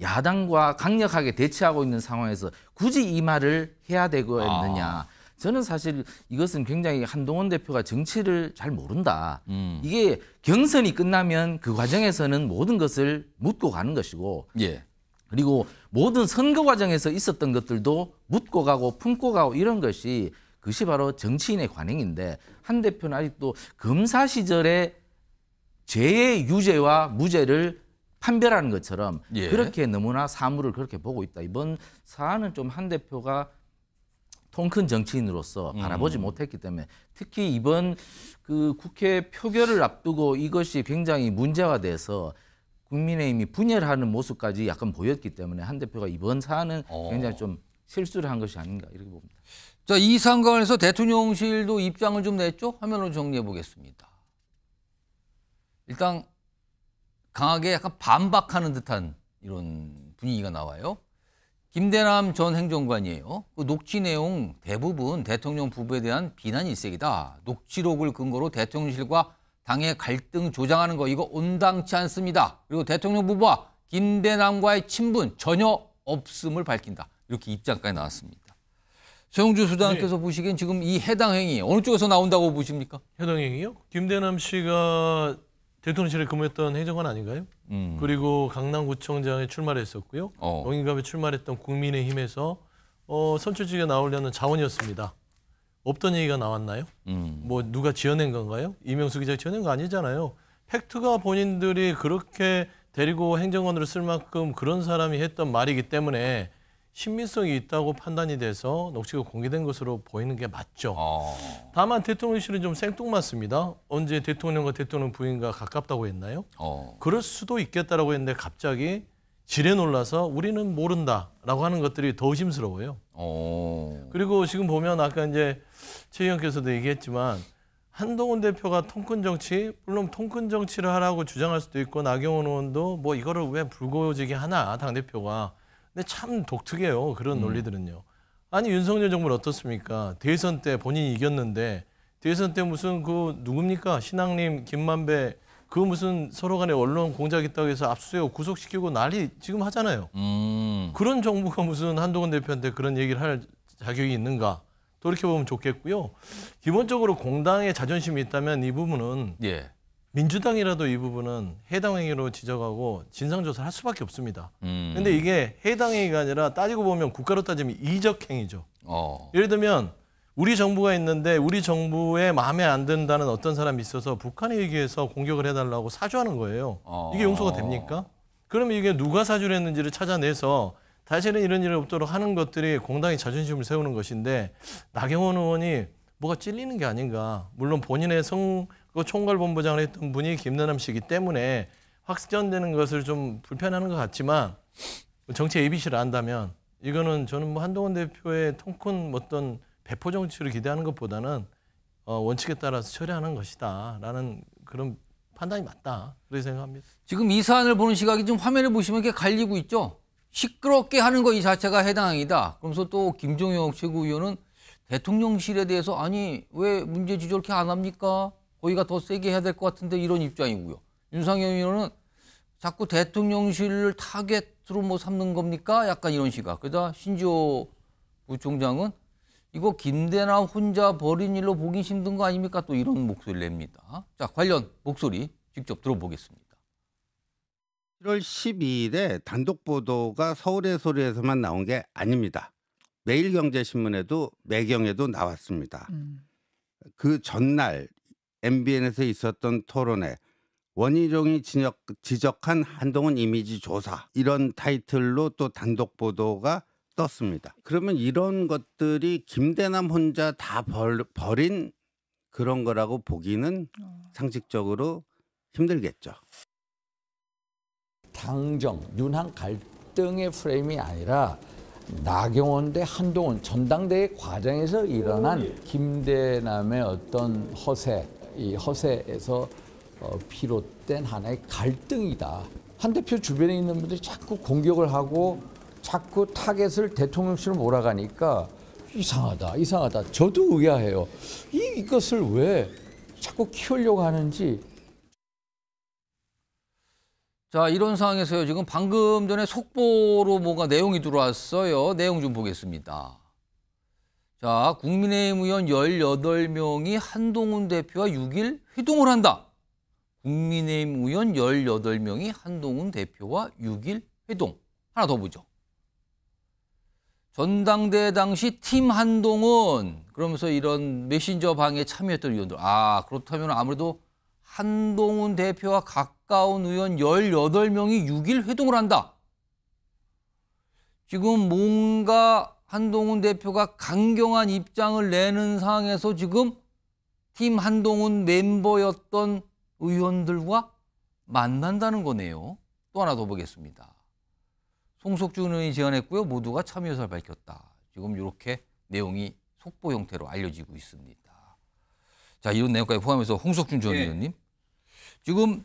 야당과 강력하게 대치하고 있는 상황에서 굳이 이 말을 해야 되겠느냐. 아. 저는 사실 이것은 굉장히 한동훈 대표가 정치를 잘 모른다. 음. 이게 경선이 끝나면 그 과정에서는 모든 것을 묻고 가는 것이고 예. 그리고 모든 선거 과정에서 있었던 것들도 묻고 가고 품고 가고 이런 것이 그것이 바로 정치인의 관행인데 한 대표는 아직도 검사 시절에 죄의 유죄와 무죄를 판별하는 것처럼 예. 그렇게 너무나 사물을 그렇게 보고 있다. 이번 사안은 좀 한 대표가 통큰 정치인으로서 음. 바라보지 음. 못했기 때문에 특히 이번 그 국회 표결을 앞두고 이것이 굉장히 문제가 돼서 국민의힘이 분열하는 모습까지 약간 보였기 때문에 한 대표가 이번 사안은 어. 굉장히 좀 실수를 한 것이 아닌가 이렇게 봅니다. 자, 이 상관에서 대통령실도 입장을 좀 냈죠? 화면으로 정리해 보겠습니다. 일단 강하게 약간 반박하는 듯한 이런 분위기가 나와요. 김대남 전 행정관이에요. 그 녹취 내용 대부분 대통령 부부에 대한 비난 일색이다. 녹취록을 근거로 대통령실과 당의 갈등 조장하는 거 이거 온당치 않습니다. 그리고 대통령 부부와 김대남과의 친분 전혀 없음을 밝힌다. 이렇게 입장까지 나왔습니다. 정주 수장께서 네. 보시기엔 지금 이 해당 행위 어느 쪽에서 나온다고 보십니까? 해당 행위요? 김대남 씨가 대통령실에 근무했던 행정관 아닌가요? 음. 그리고 강남구청장에 출마를 했었고요. 어. 영인갑에 출마했던 국민의힘에서 어, 선출직에 나오려는 자원이었습니다. 없던 얘기가 나왔나요? 음. 뭐 누가 지어낸 건가요? 이명수 기자 지어낸 거 아니잖아요. 팩트가 본인들이 그렇게 데리고 행정관으로 쓸 만큼 그런 사람이 했던 말이기 때문에 신빙성이 있다고 판단이 돼서 녹취가 공개된 것으로 보이는 게 맞죠. 어. 다만 대통령실은 좀 생뚱맞습니다. 언제 대통령과 대통령 부인과 가깝다고 했나요? 어. 그럴 수도 있겠다라고 했는데 갑자기 지레 놀라서 우리는 모른다라고 하는 것들이 더 의심스러워요. 어. 그리고 지금 보면 아까 이제 최 의원께서도 얘기했지만 한동훈 대표가 통큰 정치, 물론 통큰 정치를 하라고 주장할 수도 있고 나경원 의원도 뭐 이거를 왜 불거지게 하나 당 대표가 근데 참 독특해요. 그런 음. 논리들은요. 아니 윤석열 정부는 어떻습니까? 대선 때 본인이 이겼는데 대선 때 무슨 그 누굽니까? 신앙님 김만배 그 무슨 서로 간에 언론 공작했다고 해서 압수수색 구속시키고 난리 지금 하잖아요. 음. 그런 정부가 무슨 한동훈 대표한테 그런 얘기를 할 자격이 있는가? 돌이켜보면 좋겠고요. 기본적으로 공당의 자존심이 있다면 이 부분은 예. 민주당이라도 이 부분은 해당 행위로 지적하고 진상조사를 할 수밖에 없습니다. 그런데 음. 이게 해당 행위가 아니라 따지고 보면 국가로 따지면 이적 행위죠. 어. 예를 들면 우리 정부가 있는데 우리 정부에 마음에 안 든다는 어떤 사람이 있어서 북한에 기해서 공격을 해달라고 사주하는 거예요. 어. 이게 용서가 됩니까? 그러면 이게 누가 사주를 했는지를 찾아내서 다시는 이런 일을 없도록 하는 것들이 공당의 자존심을 세우는 것인데 나경원 의원이 뭐가 찔리는 게 아닌가. 물론 본인의 성, 그 총괄본부장을 했던 분이 김나남 씨이기 때문에 확정되는 것을 좀 불편하는 것 같지만 정치 ABC를 안다면 이거는 저는 뭐 한동훈 대표의 통큰 어떤 배포 정치를 기대하는 것보다는 어, 원칙에 따라서 처리하는 것이다라는 그런 판단이 맞다 그렇게 생각합니다. 지금 이 사안을 보는 시각이 좀 화면을 보시면 이게 렇 갈리고 있죠. 시끄럽게 하는 것이 자체가 해당이다. 그러면서 또 김종혁 최고위원은 대통령실에 대해서 아니 왜 문제 지적 이렇게 안 합니까? 거기가 더 세게 해야 될 것 같은데 이런 입장이고요. 윤상현 의원은 자꾸 대통령실을 타겟으로 뭐 삼는 겁니까? 약간 이런 식아. 그러다 신지호 부총장은 이거 김대나 혼자 버린 일로 보기 힘든 거 아닙니까? 또 이런 목소리를 냅니다. 자, 관련 목소리 직접 들어보겠습니다. 1월 12일에 단독 보도가 서울의 소리에서만 나온 게 아닙니다. 매일경제신문에도 매경에도 나왔습니다. 음. 그 전날 MBN에서 있었던 토론회 원희룡이 지적, 지적한 한동훈 이미지 조사 이런 타이틀로 또 단독 보도가 떴습니다. 그러면 이런 것들이 김대남 혼자 다 벌, 버린 그런 거라고 보기는 어. 상식적으로 힘들겠죠. 당정, 윤한 갈등의 프레임이 아니라 나경원 대 한동훈 전당대회 과정에서 일어난 예. 김대남의 어떤 허세, 이 허세에서 어, 비롯된 하나의 갈등이다. 한 대표 주변에 있는 분들이 자꾸 공격을 하고 자꾸 타겟을 대통령실로 몰아가니까 이상하다, 이상하다. 저도 의아해요. 이, 이것을 왜 자꾸 키우려고 하는지 자, 이런 상황에서요. 지금 방금 전에 속보로 뭔가 내용이 들어왔어요. 내용 좀 보겠습니다. 자, 국민의힘 의원 18명이 한동훈 대표와 6일 회동을 한다. 국민의힘 의원 18명이 한동훈 대표와 6일 회동. 하나 더 보죠. 전당대 당시 팀 한동훈 그러면서 이런 메신저 방에 참여했던 의원들. 아, 그렇다면 아무래도 한동훈 대표와 가까운 의원 18명이 6일 회동을 한다. 지금 뭔가 한동훈 대표가 강경한 입장을 내는 상황에서 지금 팀 한동훈 멤버였던 의원들과 만난다는 거네요. 또 하나 더 보겠습니다. 송석준 의원이 제안했고요. 모두가 참여 의사를 밝혔다. 지금 이렇게 내용이 속보 형태로 알려지고 있습니다. 자, 이런 내용까지 포함해서 홍석준 전 네. 의원님 지금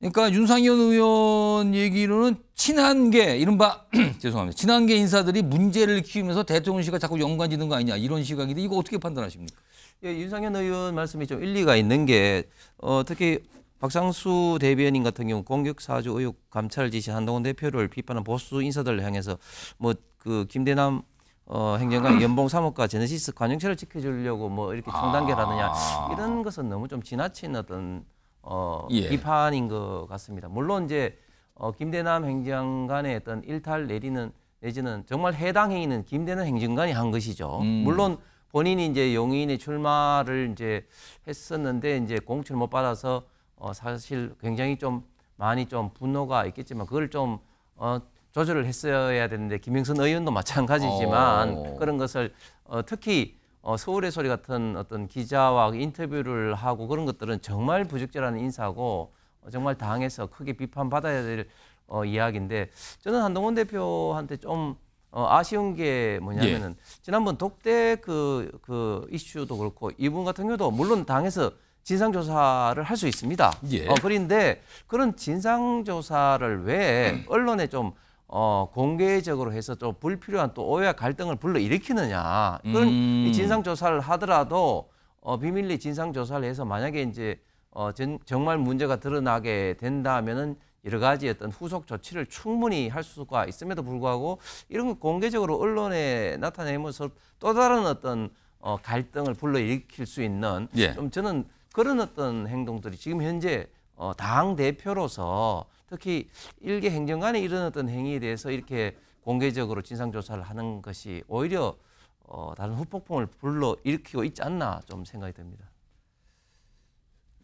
그러니까 윤상현 의원 얘기로는 친한계 이른바 죄송합니다. 친한계 인사들이 문제를 키우면서 대통령실가 자꾸 연관 짓는 거 아니냐 이런 시각인데 이거 어떻게 판단하십니까? 예, 윤상현 의원 말씀이 좀 일리가 있는 게 어, 특히 박상수 대변인 같은 경우 공격 사주 의혹 감찰 지시 한동훈 대표를 비판한 보수 인사들을 향해서 뭐 그 김대남 어, 행정관 연봉 3억과 제네시스 관용체를 지켜주려고 뭐 이렇게 청단계라느냐 아. 이런 것은 너무 좀 지나친 어떤 어, 예. 비판인 것 같습니다. 물론 이제 어, 김대남 행정관의 어떤 일탈 내리는 내지는 정말 해당 행위는 김대남 행정관이 한 것이죠. 음. 물론 본인이 이제 용인의 출마를 이제 했었는데 이제 공천을 못 받아서 어, 사실 굉장히 좀 많이 좀 분노가 있겠지만 그걸 좀 어, 조절을 했어야 되는데 김영선 의원도 마찬가지지만 오. 어. 그런 것을 어, 특히 어, 서울의 소리 같은 어떤 기자와 인터뷰를 하고 그런 것들은 정말 부적절한 인사고 어, 정말 당에서 크게 비판받아야 될 어, 이야기인데 저는 한동훈 대표한테 좀 어, 아쉬운 게 뭐냐면은 예. 지난번 독대 그, 그 이슈도 그렇고 이분 같은 경우도 물론 당에서 진상조사를 할 수 있습니다. 예. 어, 그런데 그런 진상조사를 왜 언론에 좀 어, 공개적으로 해서 또 불필요한 또 오해와 갈등을 불러일으키느냐 그런 음. 진상 조사를 하더라도 어, 비밀리 진상 조사를 해서 만약에 이제 어, 전, 정말 문제가 드러나게 된다면은 여러 가지 어떤 후속 조치를 충분히 할 수가 있음에도 불구하고 이런 걸 공개적으로 언론에 나타내면서 또 다른 어떤 어, 갈등을 불러일으킬 수 있는 예. 좀 저는 그런 어떤 행동들이 지금 현재 어, 당 대표로서 특히 일개 행정관에 이런 어떤 행위에 대해서 이렇게 공개적으로 진상조사를 하는 것이 오히려 어, 다른 후폭풍을 불러 일으키고 있지 않나 좀 생각이 듭니다.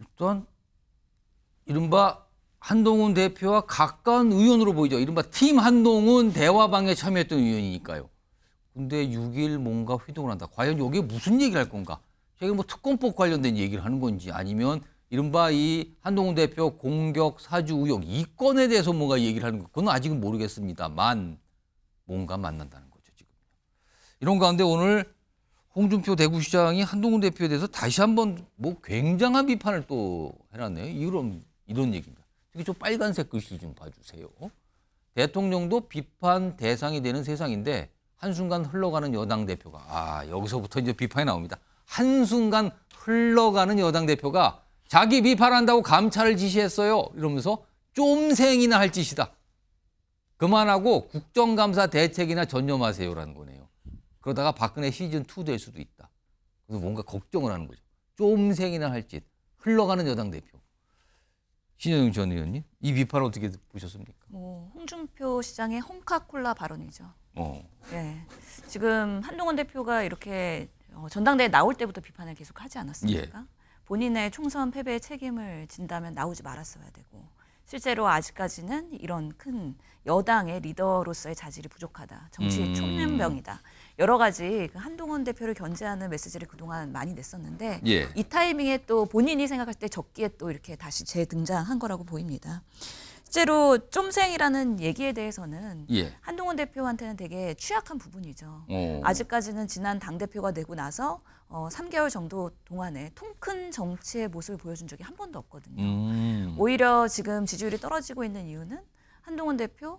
일단 이른바 한동훈 대표와 가까운 의원으로 보이죠. 이른바 팀 한동훈 대화방에 참여했던 의원이니까요. 근데 6일 뭔가 회동을 한다. 과연 여기에 무슨 얘기를 할 건가? 저게 뭐 특검법 관련된 얘기를 하는 건지 아니면 이른바 이 한동훈 대표 공격 사주 우혹이 건에 대해서 뭔가 얘기를 하는 것 그건 아직은 모르겠습니다만 뭔가 만난다는 거죠 지금 이런 가운데 오늘 홍준표 대구시장이 한동훈 대표에 대해서 다시 한번 뭐 굉장한 비판을 또 해놨네요 이런 이런 얘기입니다 특히 저 빨간색 글씨 좀 봐주세요 대통령도 비판 대상이 되는 세상인데 한순간 흘러가는 여당 대표가 아 여기서부터 이제 비판이 나옵니다 한순간 흘러가는 여당 대표가 자기 비판한다고 감찰을 지시했어요. 이러면서 쫌생이나 할 짓이다. 그만하고 국정감사 대책이나 전념하세요라는 거네요. 그러다가 박근혜 시즌2 될 수도 있다. 그래서 뭔가 걱정을 하는 거죠. 쫌생이나 할 짓. 흘러가는 여당 대표. 신현영 전 의원님, 이 비판 어떻게 보셨습니까? 뭐 홍준표 시장의 홈카콜라 발언이죠. 어. 네. 지금 한동훈 대표가 이렇게 어, 전당대회 나올 때부터 비판을 계속 하지 않았습니까? 예. 본인의 총선 패배의 책임을 진다면 나오지 말았어야 되고 실제로 아직까지는 이런 큰 여당의 리더로서의 자질이 부족하다. 정치 의 음. 초년병이다. 여러 가지 그 한동훈 대표를 견제하는 메시지를 그동안 많이 냈었는데 예. 이 타이밍에 또 본인이 생각할 때 적기에 또 이렇게 다시 재등장한 거라고 보입니다. 실제로 쫌생이라는 얘기에 대해서는 예. 한동훈 대표한테는 되게 취약한 부분이죠. 오. 어. 아직까지는 지난 당 대표가 되고 나서 어, 3개월 정도 동안에 통 큰 정치의 모습을 보여준 적이 한 번도 없거든요. 음. 오히려 지금 지지율이 떨어지고 있는 이유는 한동훈 대표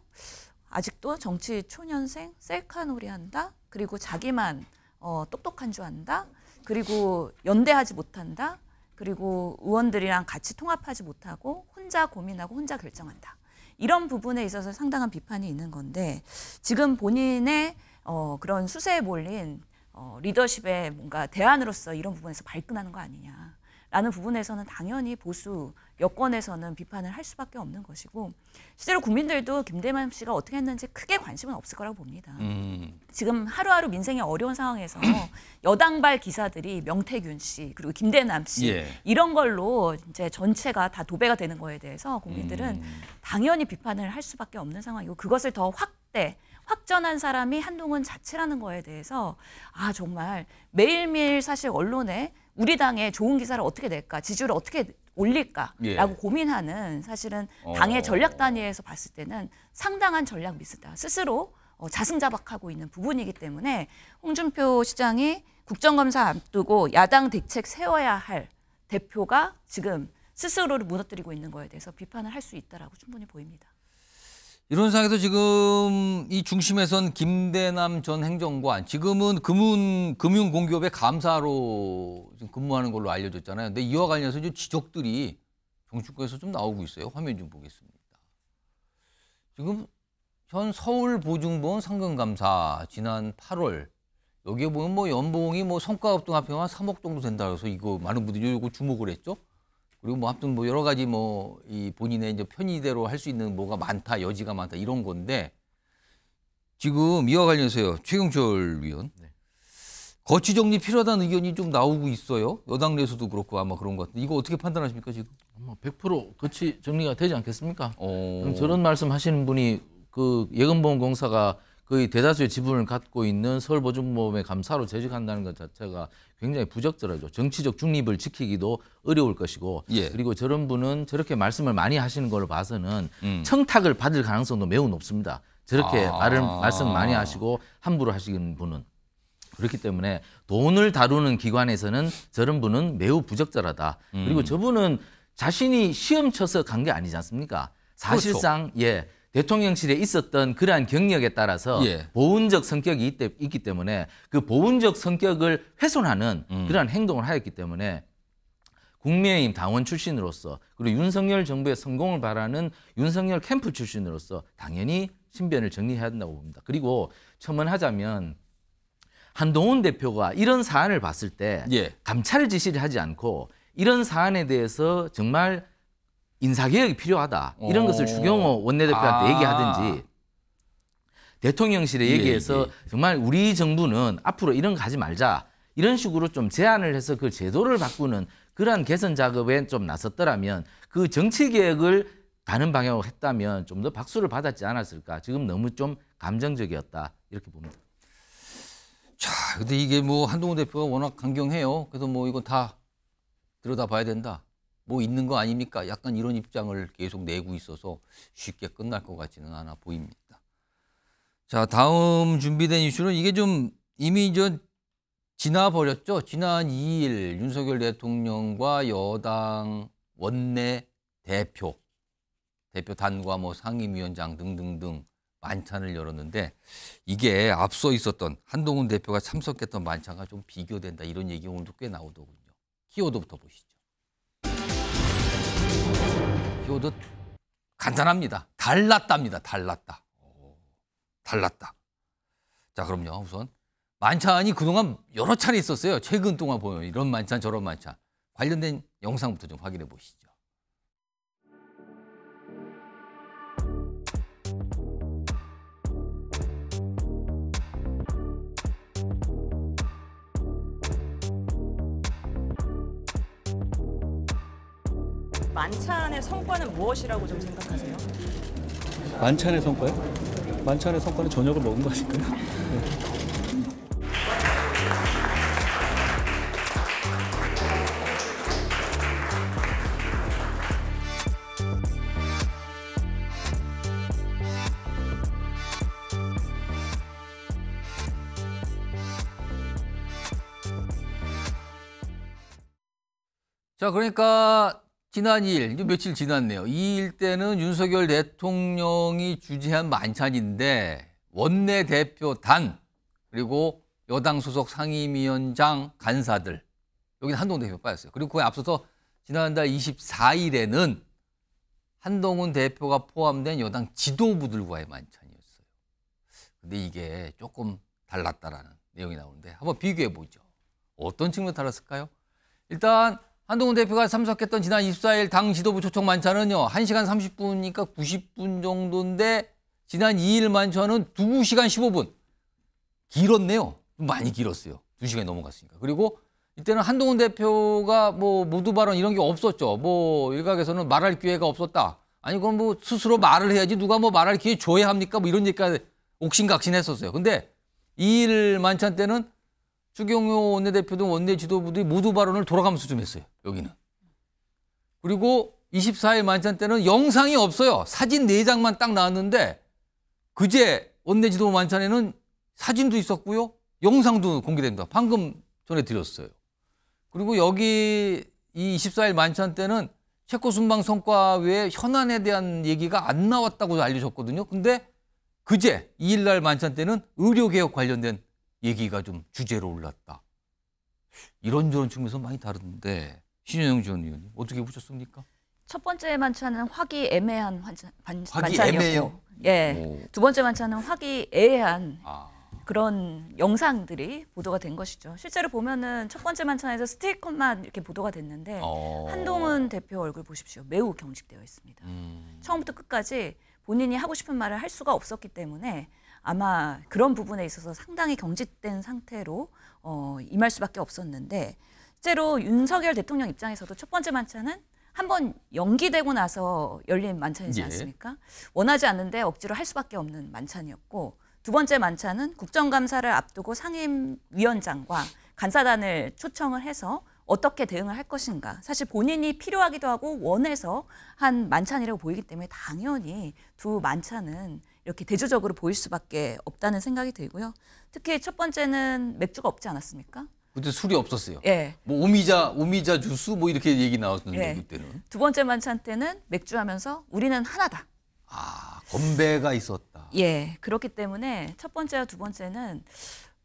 아직도 정치 초년생 셀카놀이 한다. 그리고 자기만 어, 똑똑한 줄 안다. 그리고 연대하지 못한다. 그리고 의원들이랑 같이 통합하지 못하고 혼자 고민하고 혼자 결정한다. 이런 부분에 있어서 상당한 비판이 있는 건데 지금 본인의 어, 그런 수세에 몰린 어, 리더십의 뭔가 대안으로서 이런 부분에서 발끈하는 거 아니냐. 라는 부분에서는 당연히 보수 여권에서는 비판을 할 수밖에 없는 것이고 실제로 국민들도 김대만 씨가 어떻게 했는지 크게 관심은 없을 거라고 봅니다. 음. 지금 하루하루 민생이 어려운 상황에서 여당발 기사들이 명태균 씨 그리고 김대남 씨 예. 이런 걸로 이제 전체가 다 도배가 되는 거에 대해서 국민들은 음. 당연히 비판을 할 수밖에 없는 상황이고 그것을 더 확대 확전한 사람이 한동훈 자체라는 거에 대해서 아 정말 매일매일 사실 언론에 우리 당의 좋은 기사를 어떻게 낼까 지지율을 어떻게 올릴까라고 예. 고민하는 사실은 어. 당의 전략 단위에서 봤을 때는 상당한 전략 미스다 스스로 어, 자승자박하고 있는 부분이기 때문에 홍준표 시장이 국정감사 앞두고 야당 대책 세워야 할 대표가 지금 스스로를 무너뜨리고 있는 거에 대해서 비판을 할 수 있다라고 충분히 보입니다. 이런상황에서 지금 이 중심에선 김대남 전 행정관 지금은 금은 금융공기업의 감사로 지금 근무하는 걸로 알려졌잖아요. 근데 이와 관련해서 이 지적들이 정치권에서 좀 나오고 있어요. 화면 좀 보겠습니다. 지금 현 서울보증보험 상금감사 지난 8월 여기에 보면 뭐 연봉이 뭐 성과급 등 합해만 3억 정도 된다 그래서 이거 많은 분들이 이거 주목을 했죠. 그리고 뭐 아무튼 뭐 여러 가지 뭐이 본인의 이제 편의대로 할 수 있는 뭐가 많다, 여지가 많다 이런 건데 지금 이와 관련해서요. 최경철 위원. 네. 거치 정리 필요하다는 의견이 좀 나오고 있어요. 여당 내에서도 그렇고 아마 그런 것 같은데 이거 어떻게 판단하십니까 지금? 아마 100% 거치 정리가 되지 않겠습니까? 오. 어. 그럼 저런 말씀하시는 분이 그 예금보험공사가 거의 대다수의 지분을 갖고 있는 서울보증보험의 감사로 재직한다는 것 자체가 굉장히 부적절하죠. 정치적 중립을 지키기도 어려울 것이고 예. 그리고 저런 분은 저렇게 말씀을 많이 하시는 걸로 봐서는 음. 청탁을 받을 가능성도 매우 높습니다. 저렇게 아. 말을, 말씀 많이 하시고 함부로 하시는 분은. 그렇기 때문에 돈을 다루는 기관에서는 저런 분은 매우 부적절하다. 음. 그리고 저분은 자신이 시험 쳐서 간 게 아니지 않습니까? 사실상 그렇죠. 예. 대통령실에 있었던 그러한 경력에 따라서 예. 보훈적 성격이 있기 때문에 그 보훈적 성격을 훼손하는 음. 그러한 행동을 하였기 때문에 국민의힘 당원 출신으로서 그리고 윤석열 정부의 성공을 바라는 윤석열 캠프 출신으로서 당연히 신변을 정리해야 된다고 봅니다. 그리고 첨언하자면 한동훈 대표가 이런 사안을 봤을 때 예. 감찰 지시를 하지 않고 이런 사안에 대해서 정말 인사개혁이 필요하다 이런 오. 어. 것을 주경호 원내대표한테 아. 얘기하든지 대통령실에 예, 얘기해서 예. 정말 우리 정부는 앞으로 이런 거 하지 말자 이런 식으로 좀 제안을 해서 그 제도를 바꾸는 그러한 개선 작업에 좀 나섰더라면 그 정치 개혁을 가는 방향으로 했다면 좀 더 박수를 받았지 않았을까 지금 너무 좀 감정적이었다 이렇게 봅니다. 자, 근데 이게 뭐 한동훈 대표가 워낙 강경해요. 그래서 뭐 이건 다 들여다봐야 된다. 뭐 있는 거 아닙니까? 약간 이런 입장을 계속 내고 있어서 쉽게 끝날 것 같지는 않아 보입니다. 자, 다음 준비된 이슈는 이게 좀 이미 전 지나버렸죠. 지난 2일 윤석열 대통령과 여당 원내 대표, 대표단과 뭐 상임위원장 등등등 만찬을 열었는데 이게 앞서 있었던 한동훈 대표가 참석했던 만찬과 좀 비교된다 이런 얘기 오늘도 꽤 나오더군요. 키워드부터 보시죠. 요도 간단합니다. 달랐답니다. 달랐다. 달랐다. 자, 그럼요. 우선 만찬이 그동안 여러 차례 있었어요. 최근 동안 보면 이런 만찬 저런 만찬 관련된 영상부터 좀 확인해 보시죠. 만찬의 성과는 무엇이라고 좀 생각하세요? 만찬의 성과요? 만찬의 성과는 저녁을 먹은 거 아닐까요? 자, 그러니까 지난 2일, 이제 며칠 지났네요. 2일 때는 윤석열 대통령이 주재한 만찬인데 원내대표 단 그리고 여당 소속 상임위원장 간사들 여기는 한동 훈 대표 빠졌어요. 그리고 그에 앞서서 지난달 24일에는 한동훈 대표가 포함된 여당 지도부들과의 만찬이었어요. 근데 이게 조금 달랐다라는 내용이 나오는데 한번 비교해 보죠. 어떤 측면 달랐을까요? 일단 한동훈 대표가 참석했던 지난 24일 당 지도부 초청 만찬은요. 1시간 30분이니까 90분 정도인데 지난 2일 만찬은 2시간 15분. 길었네요. 많이 길었어요. 2시간이 넘어갔으니까. 그리고 이때는 한동훈 대표가 뭐 모두 발언 이런 게 없었죠. 뭐 일각에서는 말할 기회가 없었다. 아니 그럼 뭐 스스로 말을 해야지 누가 뭐 말할 기회 줘야 합니까? 뭐 이런 얘기까지 옥신각신했었어요. 근데 2일 만찬 때는 추경호 원내대표 등 원내 지도부들이 모두 발언을 돌아가면서 좀 했어요. 여기는. 그리고 24일 만찬 때는 영상이 없어요. 사진 4장만 딱 나왔는데 그제 원내 지도부 만찬에는 사진도 있었고요. 영상도 공개됩니다. 방금 전해드렸어요. 그리고 여기 이 24일 만찬 때는 체코 순방 성과 외에 현안에 대한 얘기가 안 나왔다고 알려졌거든요. 근데 그제 2일날 만찬 때는 의료개혁 관련된 얘기가 좀 주제로 올랐다. 이런저런 측면에서 많이 다른데 신현영 전 의원님 어떻게 보셨습니까? 첫 번째 만찬은 화기애매한 반, 찬이었고 예, 두 번째 만찬은 화기애애한 아. 그런 영상들이 보도가 된 것이죠. 실제로 보면은 첫 번째 만찬에서 스티커만 이렇게 보도가 됐는데 어. 한동훈 대표 얼굴 보십시오. 매우 경직되어 있습니다. 음. 처음부터 끝까지 본인이 하고 싶은 말을 할 수가 없었기 때문에 아마 그런 부분에 있어서 상당히 경직된 상태로 어, 임할 수밖에 없었는데 실제로 윤석열 대통령 입장에서도 첫 번째 만찬은 한번 연기되고 나서 열린 만찬이지 예. 않습니까? 예. 원하지 않는데 억지로 할 수밖에 없는 만찬이었고 두 번째 만찬은 국정감사를 앞두고 상임위원장과 간사단을 초청을 해서 어떻게 대응을 할 것인가. 사실 본인이 필요하기도 하고 원해서 한 만찬이라고 보이기 때문에 당연히 두 만찬은 이렇게 대조적으로 보일 수밖에 없다는 생각이 들고요. 특히 첫 번째는 맥주가 없지 않았습니까? 그때 술이 없었어요. 예. 뭐 오미자, 오미자 주스 뭐 이렇게 얘기 나왔는데 예. 그때는. 두 번째 만찬 때는 맥주하면서 우리는 하나다. 아, 건배가 있었다. 예. 그렇기 때문에 첫 번째와 두 번째는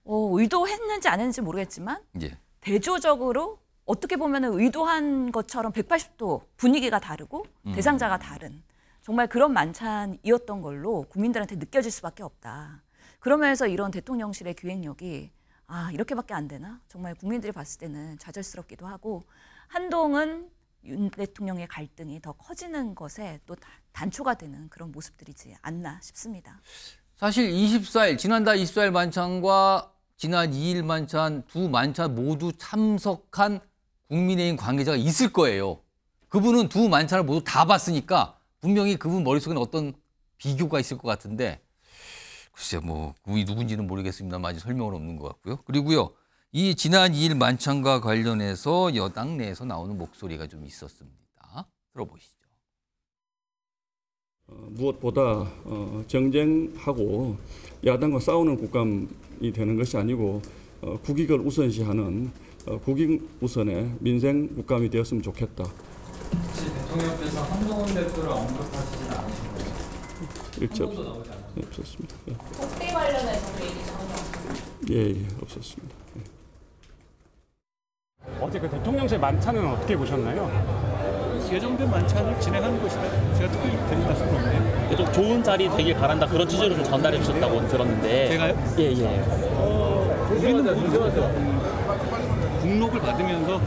어, 의도했는지 안 했는지 모르겠지만 예. 대조적으로 어떻게 보면 의도한 것처럼 180도 분위기가 다르고 음. 대상자가 다른 정말 그런 만찬이었던 걸로 국민들한테 느껴질 수밖에 없다. 그러면서 이런 대통령실의 기획력이 아 이렇게밖에 안 되나? 정말 국민들이 봤을 때는 좌절스럽기도 하고 한동은 윤 대통령의 갈등이 더 커지는 것에 또 단초가 되는 그런 모습들이지 않나 싶습니다. 사실 24일 지난달 24일 만찬과 지난 2일 만찬 두 만찬 모두 참석한 국민의힘 관계자가 있을 거예요. 그분은 두 만찬을 모두 다 봤으니까 분명히 그분 머릿속에는 어떤 비교가 있을 것 같은데 글쎄 뭐 그분이 누군지는 모르겠습니다만 아직 설명은 없는 것 같고요. 그리고요. 이 지난 2일 만찬과 관련해서 여당 내에서 나오는 목소리가 좀 있었습니다. 들어보시죠. 어, 무엇보다 어, 정쟁하고 야당과 싸우는 국감이 되는 것이 아니고 어, 국익을 우선시하는 어, 국익 우선의 민생 국감이 되었으면 좋겠다. 혹시 대통령께서 한동훈 대표를 언급하시진 않으신 거요 일체 없, 없었습니다. 예, 복대 관련해서 그 얘기 전혀 예, 예, 없었습니다. 예. 어제 그 대통령실 만찬은 어떻게 보셨나요? 예정된 만찬을 진행하는 것이다. 제가 특히 드린 말씀 없네요. 좀 좋은 자리 되길 바란다 그런 취지로 좀 전달해 주셨다고 들었는데 제가요? 예예 예. 어, 우리는 문제가 등록을 받으면서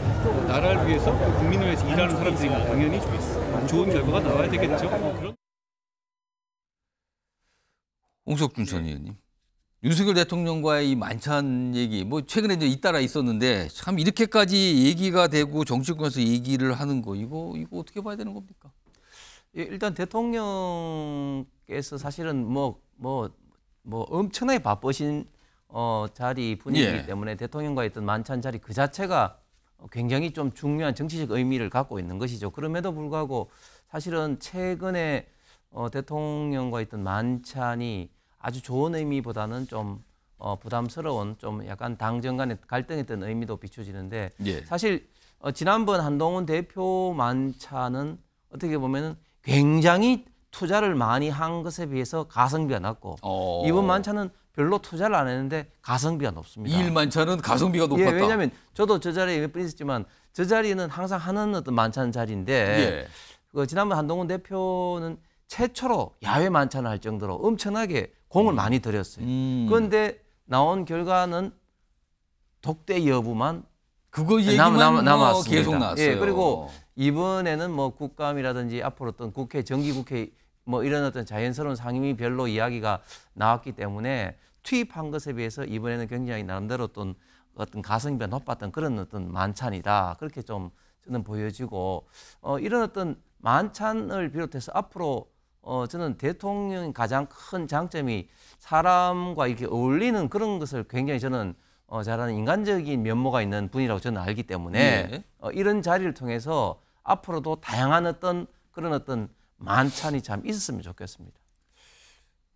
나라를 위해서 국민을 위해서 일하는 사람들이 당연히 좋은 결과가 나와야 되겠죠. 뭐 그런... 홍석준 전 의원님. 윤석열 대통령과의 이 만찬 얘기, 뭐 최근에 이제 잇따라 있었는데 참 이렇게까지 얘기가 되고 정치권에서 얘기를 하는 거 이거 이거 어떻게 봐야 되는 겁니까? 예, 일단 대통령께서 사실은 뭐 뭐, 뭐 엄청나게 바쁘신 어, 자리 분위기 예. 때문에 대통령과 있던 만찬 자리 그 자체가 굉장히 좀 중요한 정치적 의미를 갖고 있는 것이죠. 그럼에도 불구하고 사실은 최근에 어, 대통령과 있던 만찬이 아주 좋은 의미보다는 좀 어, 부담스러운 좀 약간 당정 간의 갈등했던 의미도 비춰지는데 예. 사실 어, 지난번 한동훈 대표 만찬은 어떻게 보면은 굉장히 투자를 많이 한 것에 비해서 가성비가 낮고 오. 어. 이번 만찬은 별로 투자를 안 했는데 가성비가 높습니다. 이일 만찬은 가성비가 예, 높았다. 예, 왜냐하면 저도 저 자리에 몇번 있었지만 저 자리는 항상 하는 어떤 만찬 자리인데 예. 그 지난번 한동훈 대표는 최초로 야외 만찬을 할 정도로 엄청나게 공을 음. 많이 들였어요. 음. 그런데 나온 결과는 독대 여부만 그거 네, 얘기만 남, 남, 뭐 계속 나왔어요. 예, 그리고 이번에는 뭐 국감이라든지 앞으로 어떤 국회 정기 국회 뭐 이런 어떤 자연스러운 상임위 별로 이야기가 나왔기 때문에 투입한 것에 비해서 이번에는 굉장히 나름대로 어떤 어떤 가성비가 높았던 그런 어떤 만찬이다 그렇게 좀 저는 보여지고 어, 이런 어떤 만찬을 비롯해서 앞으로 어, 저는 대통령 가장 큰 장점이 사람과 이렇게 어울리는 그런 것을 굉장히 저는 어, 잘하는 인간적인 면모가 있는 분이라고 저는 알기 때문에 네. 어, 이런 자리를 통해서 앞으로도 다양한 어떤 그런 어떤 만찬이 참 있었으면 좋겠습니다.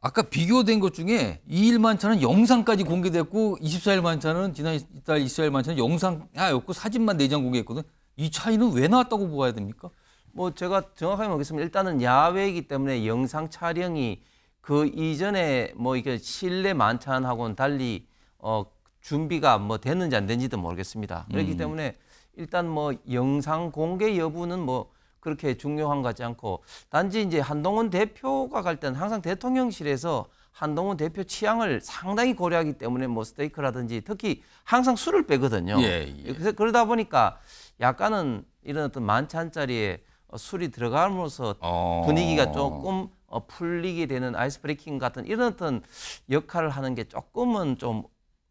아까 비교된 것 중에 2일 만찬은 영상까지 공개됐고 24일 만찬은 지난 달 24일 만찬은 영상 하였고 사진만 4장 공개했거든. 이 차이는 왜 나왔다고 보아야 됩니까? 뭐 제가 정확하게 모르겠습니다. 일단은 야외이기 때문에 영상 촬영이 그 이전에 뭐 이게 실내 만찬하고는 달리 어 준비가 뭐 됐는지 안 됐는지도 모르겠습니다. 그렇기 음. 때문에 일단 뭐 영상 공개 여부는 뭐 그렇게 중요한 것 같지 않고 단지 이제 한동훈 대표가 갈 때는 항상 대통령실에서 한동훈 대표 취향을 상당히 고려하기 때문에 뭐 스테이크라든지 특히 항상 술을 빼거든요. 예, 예. 예 그래서 그러다 보니까 약간은 이런 어떤 만찬자리에 어, 술이 들어감으로써 어... 분위기가 조금 어, 풀리게 되는 아이스 브레이킹 같은 이런 어떤 역할을 하는 게 조금은 좀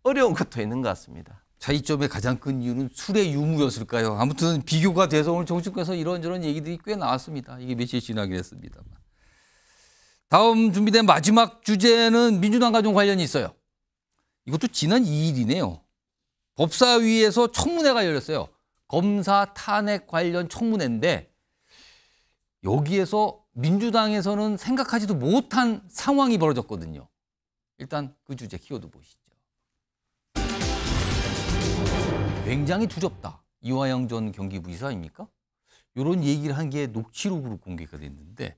어려운 것도 있는 것 같습니다. 차이점의 가장 큰 이유는 술의 유무였을까요? 아무튼 비교가 돼서 오늘 정치권에서 이런저런 얘기들이 꽤 나왔습니다. 이게 며칠 지나긴 했습니다 다음 준비된 마지막 주제는 민주당과 좀 관련이 있어요. 이것도 지난 2일이네요. 법사위에서 청문회가 열렸어요. 검사 탄핵 관련 청문회인데 여기에서 민주당에서는 생각하지도 못한 상황이 벌어졌거든요. 일단 그 주제 키워드 보시죠. 굉장히 두렵다. 이화영 전 경기부지사입니까? 이런 얘기를 한 게 녹취록으로 공개가 됐는데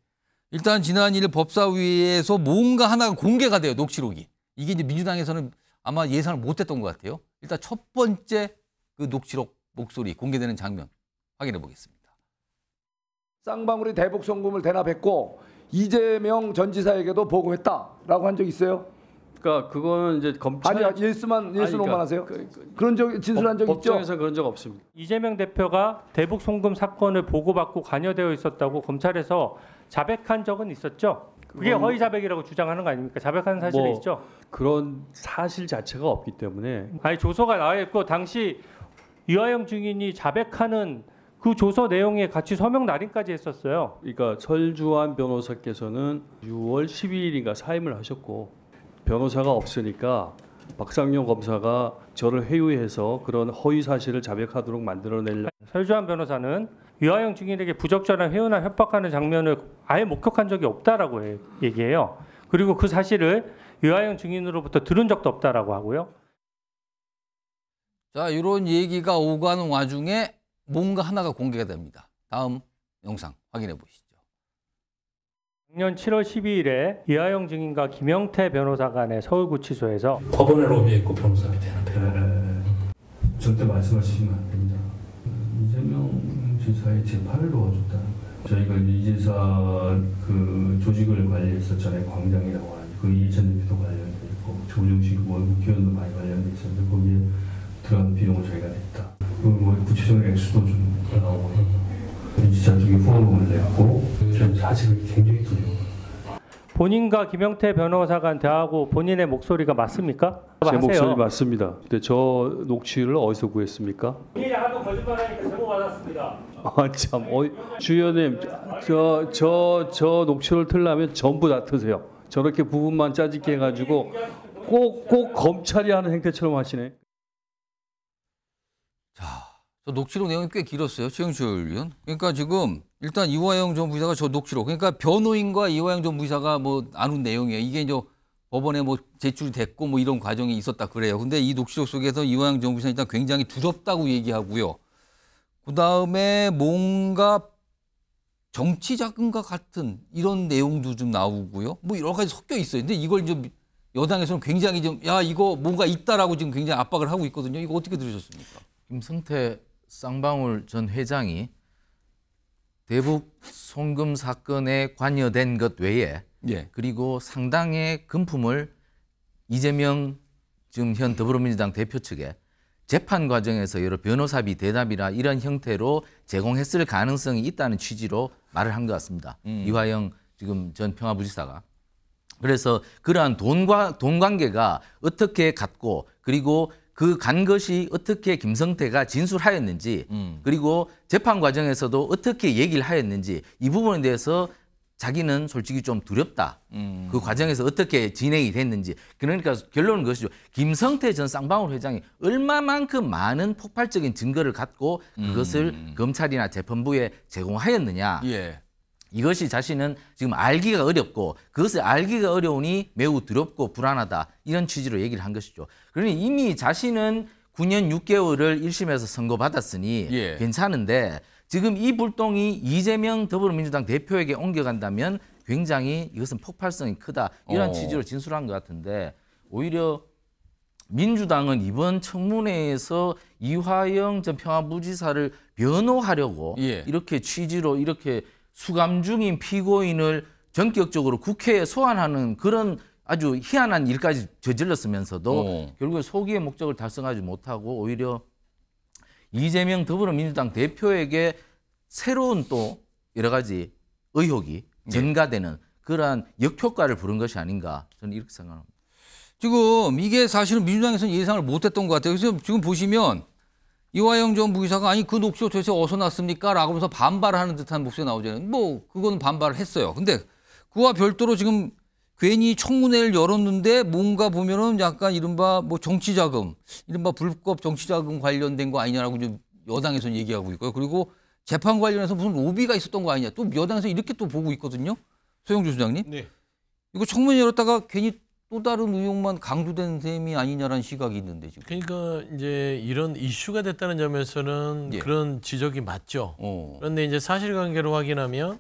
일단 지난 일 법사위에서 뭔가 하나가 공개가 돼요. 녹취록이. 이게 이제 민주당에서는 아마 예상을 못했던 것 같아요. 일단 첫 번째 그 녹취록 목소리 공개되는 장면 확인해 보겠습니다. 쌍방울이 대북 송금을 대납했고 이재명 전 지사에게도 보고했다라고 한 적 있어요? 그러니까 그거는 이제 검찰 아니 예스만 예스로만 하세요? 그, 그, 그 런 적, 진술한 적 있죠? 법정에서 그런 적 없습니다. 이재명 대표가 대북 송금 사건을 보고받고 관여되어 있었다고 검찰에서 자백한 적은 있었죠? 그게 허위 자백이라고 주장하는 거 아닙니까? 자백하는 사실이 뭐 있죠. 그런 사실 자체가 없기 때문에 아니 조서가 나와 있고 당시 유아영 증인이 자백하는 그 조서 내용에 같이 서명 날인까지 했었어요. 그러니까 설주환 변호사께서는 6월 12일인가 사임을 하셨고 변호사가 없으니까 박상용 검사가 저를 회유해서 그런 허위 사실을 자백하도록 만들어내려 설주한 변호사는 유아영 증인에게 부적절한 회유나 협박하는 장면을 아예 목격한 적이 없다라고 얘기해요. 그리고 그 사실을 유아영 증인으로부터 들은 적도 없다라고 하고요. 자, 이런 얘기가 오가는 와중에 뭔가 하나가 공개가 됩니다. 다음 영상 확인해 보시죠. 작년 7월 12일에 이하영 증인과 김영태 변호사 간의 서울구치소에서 법원에 로비했고 변호사가 되는 배우는 네. 절대 말씀하시면 안 됩니다. 이재명 지사의 재판을 도와줬다는 거예요. 저희가 이 지사 그 조직을 관리했었잖아 광장이라고 하는 그 이해찬 대표도 관련돼 있고 조정식 뭐 의원 도 많이 관련돼 있었는데 거기에 들어간 비용을 저희가 냈다. 그뭐 구체적인 액수도 좀 나오고 음. 유지자 쪽에 후원금을 내고 저는 사실 굉장히 두려워요. 본인과 김영태 변호사간 대하고 본인의 목소리가 맞습니까? 제 하세요. 목소리 맞습니다. 근데 저 녹취를 어디서 구했습니까? 본인이 하도 거짓말하니까 제보 받았습니다. 아참 어, 주연님 저저 저 녹취를 틀려면 전부 다 트세요. 저렇게 부분만 짜집게 해가지고 꼭 꼭 검찰이 하는 행태처럼 하시네. 자저 녹취록 내용이 꽤 길었어요, 최영철 의원. 그러니까 지금 일단 이화영 전부의사가저 녹취록, 그러니까 변호인과 이화영 전부의사가뭐 나눈 내용이에요. 이게 이제 법원에 뭐 제출됐고 뭐 이런 과정이 있었다 그래요. 근데 이 녹취록 속에서 이화영 전부의사는 일단 굉장히 두렵다고 얘기하고요. 그 다음에 뭔가 정치 자금과 같은 이런 내용도 좀 나오고요. 뭐 여러 가지 섞여 있어요. 근데 이걸 좀 여당에서는 굉장히 좀 야 이거 뭔가 있다라고 지금 굉장히 압박을 하고 있거든요. 이거 어떻게 들으셨습니까? 김성태 쌍방울 전 회장이 대북 송금 사건에 관여된 것 외에 예. 그리고 상당의 금품을 이재명 지금 현 더불어민주당 대표 측에 재판 과정에서 여러 변호사비 대답이나 이런 형태로 제공했을 가능성이 있다는 취지로 말을 한 것 같습니다. 음. 이화영 지금 전 평화부지사가. 그래서 그러한 돈과 돈 관계가 어떻게 갔고 그리고 그간 것이 어떻게 김성태가 진술하였는지 음. 그리고 재판 과정에서도 어떻게 얘기를 하였는지 이 부분에 대해서 자기는 솔직히 좀 두렵다. 음. 그 과정에서 어떻게 진행이 됐는지. 그러니까 결론은 그것이죠. 김성태 전 쌍방울 회장이 얼마만큼 많은 폭발적인 증거를 갖고 그것을 음. 검찰이나 재판부에 제공하였느냐. 예. 이것이 자신은 지금 알기가 어렵고 그것을 알기가 어려우니 매우 두렵고 불안하다. 이런 취지로 얘기를 한 것이죠. 그러니 이미 자신은 9년 6개월을 1심에서 선고받았으니 예. 괜찮은데 지금 이 불똥이 이재명 더불어민주당 대표에게 옮겨간다면 굉장히 이것은 폭발성이 크다. 이런 어. 취지로 진술한 것 같은데 오히려 민주당은 이번 청문회에서 이화영 전 평화부지사를 변호하려고 예. 이렇게 취지로 이렇게 수감 중인 피고인을 전격적으로 국회에 소환하는 그런 아주 희한한 일까지 저질렀으면서도 어. 결국에 소기의 목적을 달성하지 못하고 오히려 이재명 더불어민주당 대표에게 새로운 또 여러 가지 의혹이 증가되는 네. 그러한 역효과를 부른 것이 아닌가 저는 이렇게 생각합니다. 지금 이게 사실은 민주당에서는 예상을 못했던 것 같아요. 그래서 지금 보시면 이화영 전 부기사가 아니 그 녹취록 도대체 어디서 났습니까? 라고 하면서 반발하는 듯한 목소리 가 나오잖아요. 뭐 그건 반발을 했어요. 근데 그와 별도로 지금 괜히 청문회를 열었는데 뭔가 보면은 약간 이른바 뭐 정치자금, 이른바 불법 정치자금 관련된 거 아니냐라고 좀 여당에서는 얘기하고 있고요. 그리고 재판 관련해서 무슨 로비가 있었던 거 아니냐. 또 여당에서 이렇게 또 보고 있거든요. 소영주 소장님. 네. 이거 청문회 열었다가 괜히 또 다른 의혹만 강조된 셈이 아니냐라는 시각이 있는데 지금. 그러니까 이제 이런 이슈가 됐다는 점에서는 예. 그런 지적이 맞죠. 어. 그런데 이제 사실관계로 확인하면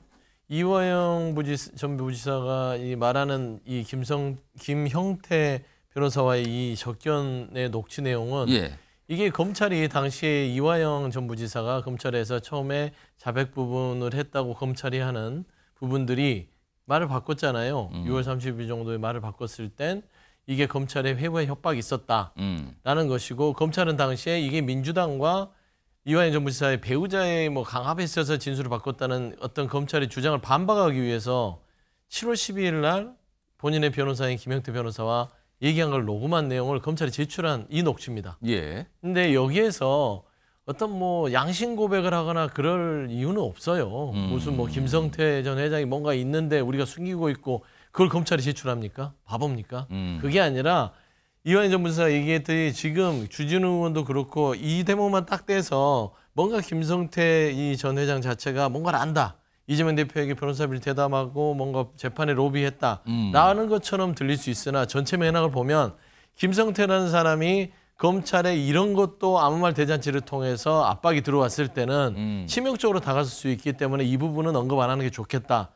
이화영 부지, 전 부지사가 이 말하는 이 김성 김형태 변호사와의 이 접견의 녹취 내용은 예. 이게 검찰이 당시에 이화영 전 부지사가 검찰에서 처음에 자백 부분을 했다고 검찰이 하는 부분들이 말을 바꿨잖아요. 음. 6월 30일 정도에 말을 바꿨을 땐 이게 검찰의 회부에 협박이 있었다라는 음. 것이고 검찰은 당시에 이게 민주당과 이완희 정부 지사의 배우자의 뭐 강압에 있어서 진술을 바꿨다는 어떤 검찰의 주장을 반박하기 위해서 7월 12일 날 본인의 변호사인 김영태 변호사와 얘기한 걸 녹음한 내용을 검찰이 제출한 이 녹취입니다. 예. 근데 여기에서 어떤 뭐 양심 고백을 하거나 그럴 이유는 없어요. 음. 무슨 뭐 김성태 전 회장이 뭔가 있는데 우리가 숨기고 있고 그걸 검찰이 제출합니까? 바보입니까? 음. 그게 아니라 이완희 전 문사 얘기했더니 지금 주진우 의원도 그렇고 이 대목만 딱 떼서 뭔가 김성태 이 전 회장 자체가 뭔가를 안다. 이재명 대표에게 변호사 비를 대담하고 뭔가 재판에 로비했다. 음. 라는 것처럼 들릴 수 있으나 전체 맥락을 보면 김성태라는 사람이 검찰에 이런 것도 아무 말 대잔치를 통해서 압박이 들어왔을 때는 음. 치명적으로 다가설 수 있기 때문에 이 부분은 언급 안 하는 게 좋겠다라는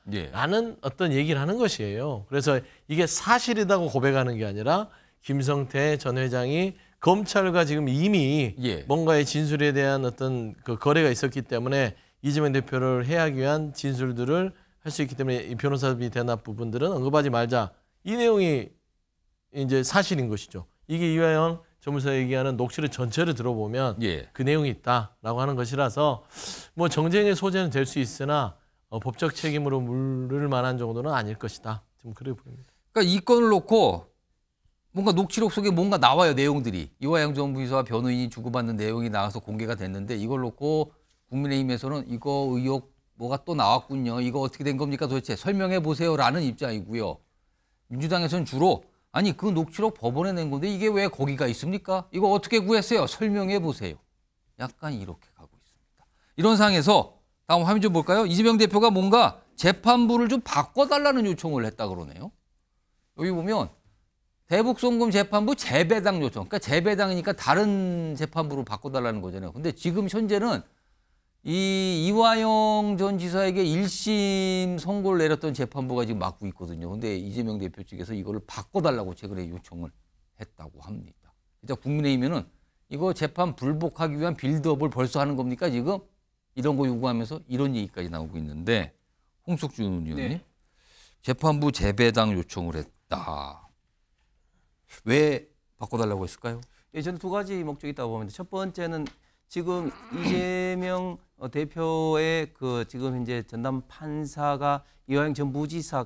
예. 어떤 얘기를 하는 것이에요. 그래서 이게 사실이라고 고백하는 게 아니라 김성태 전 회장이 검찰과 지금 이미 예. 뭔가의 진술에 대한 어떤 그 거래가 있었기 때문에 이재명 대표를 해하기 위한 진술들을 할 수 있기 때문에 이 변호사비 대납 부분들은 언급하지 말자. 이 내용이 이제 사실인 것이죠. 이게 이화영 조무사 얘기하는 녹취를 전체를 들어보면 예. 그 내용이 있다라고 하는 것이라서 뭐 정쟁의 소재는 될 수 있으나 어, 법적 책임으로 물을 만한 정도는 아닐 것이다. 지금 그래 보입니다. 그러니까 이 건을 놓고 뭔가 녹취록 속에 뭔가 나와요 내용들이 이화영 전부의사와 변호인이 주고받는 내용이 나와서 공개가 됐는데 이걸 놓고 국민의힘에서는 이거 의혹 뭐가 또 나왔군요. 이거 어떻게 된 겁니까 도대체 설명해 보세요라는 입장이고요. 민주당에서는 주로 아니 그 녹취록 법원에 낸 건데 이게 왜 거기가 있습니까? 이거 어떻게 구했어요? 설명해 보세요. 약간 이렇게 가고 있습니다. 이런 상황에서 다음 화면 좀 볼까요? 이재명 대표가 뭔가 재판부를 좀 바꿔달라는 요청을 했다 그러네요. 여기 보면 대북송금 재판부 재배당 요청. 그러니까 재배당이니까 다른 재판부로 바꿔달라는 거잖아요. 근데 지금 현재는 이 이화영 전 지사에게 1심 선고를 내렸던 재판부가 지금 맡고 있거든요. 근데 이재명 대표 측에서 이거 바꿔달라고 최근에 요청을 했다고 합니다. 일단 국민의힘은 이거 재판 불복하기 위한 빌드업을 벌써 하는 겁니까 지금? 이런 거 요구하면서 이런 얘기까지 나오고 있는데 홍석준 의원님 네. 재판부 재배당 요청을 했다. 왜 바꿔달라고 했을까요? 예, 저는 두 가지 목적이 있다고 봅니다. 첫 번째는 지금 이재명 어, 대표의 그 지금 현재 전담 판사가 이화영 전 부지사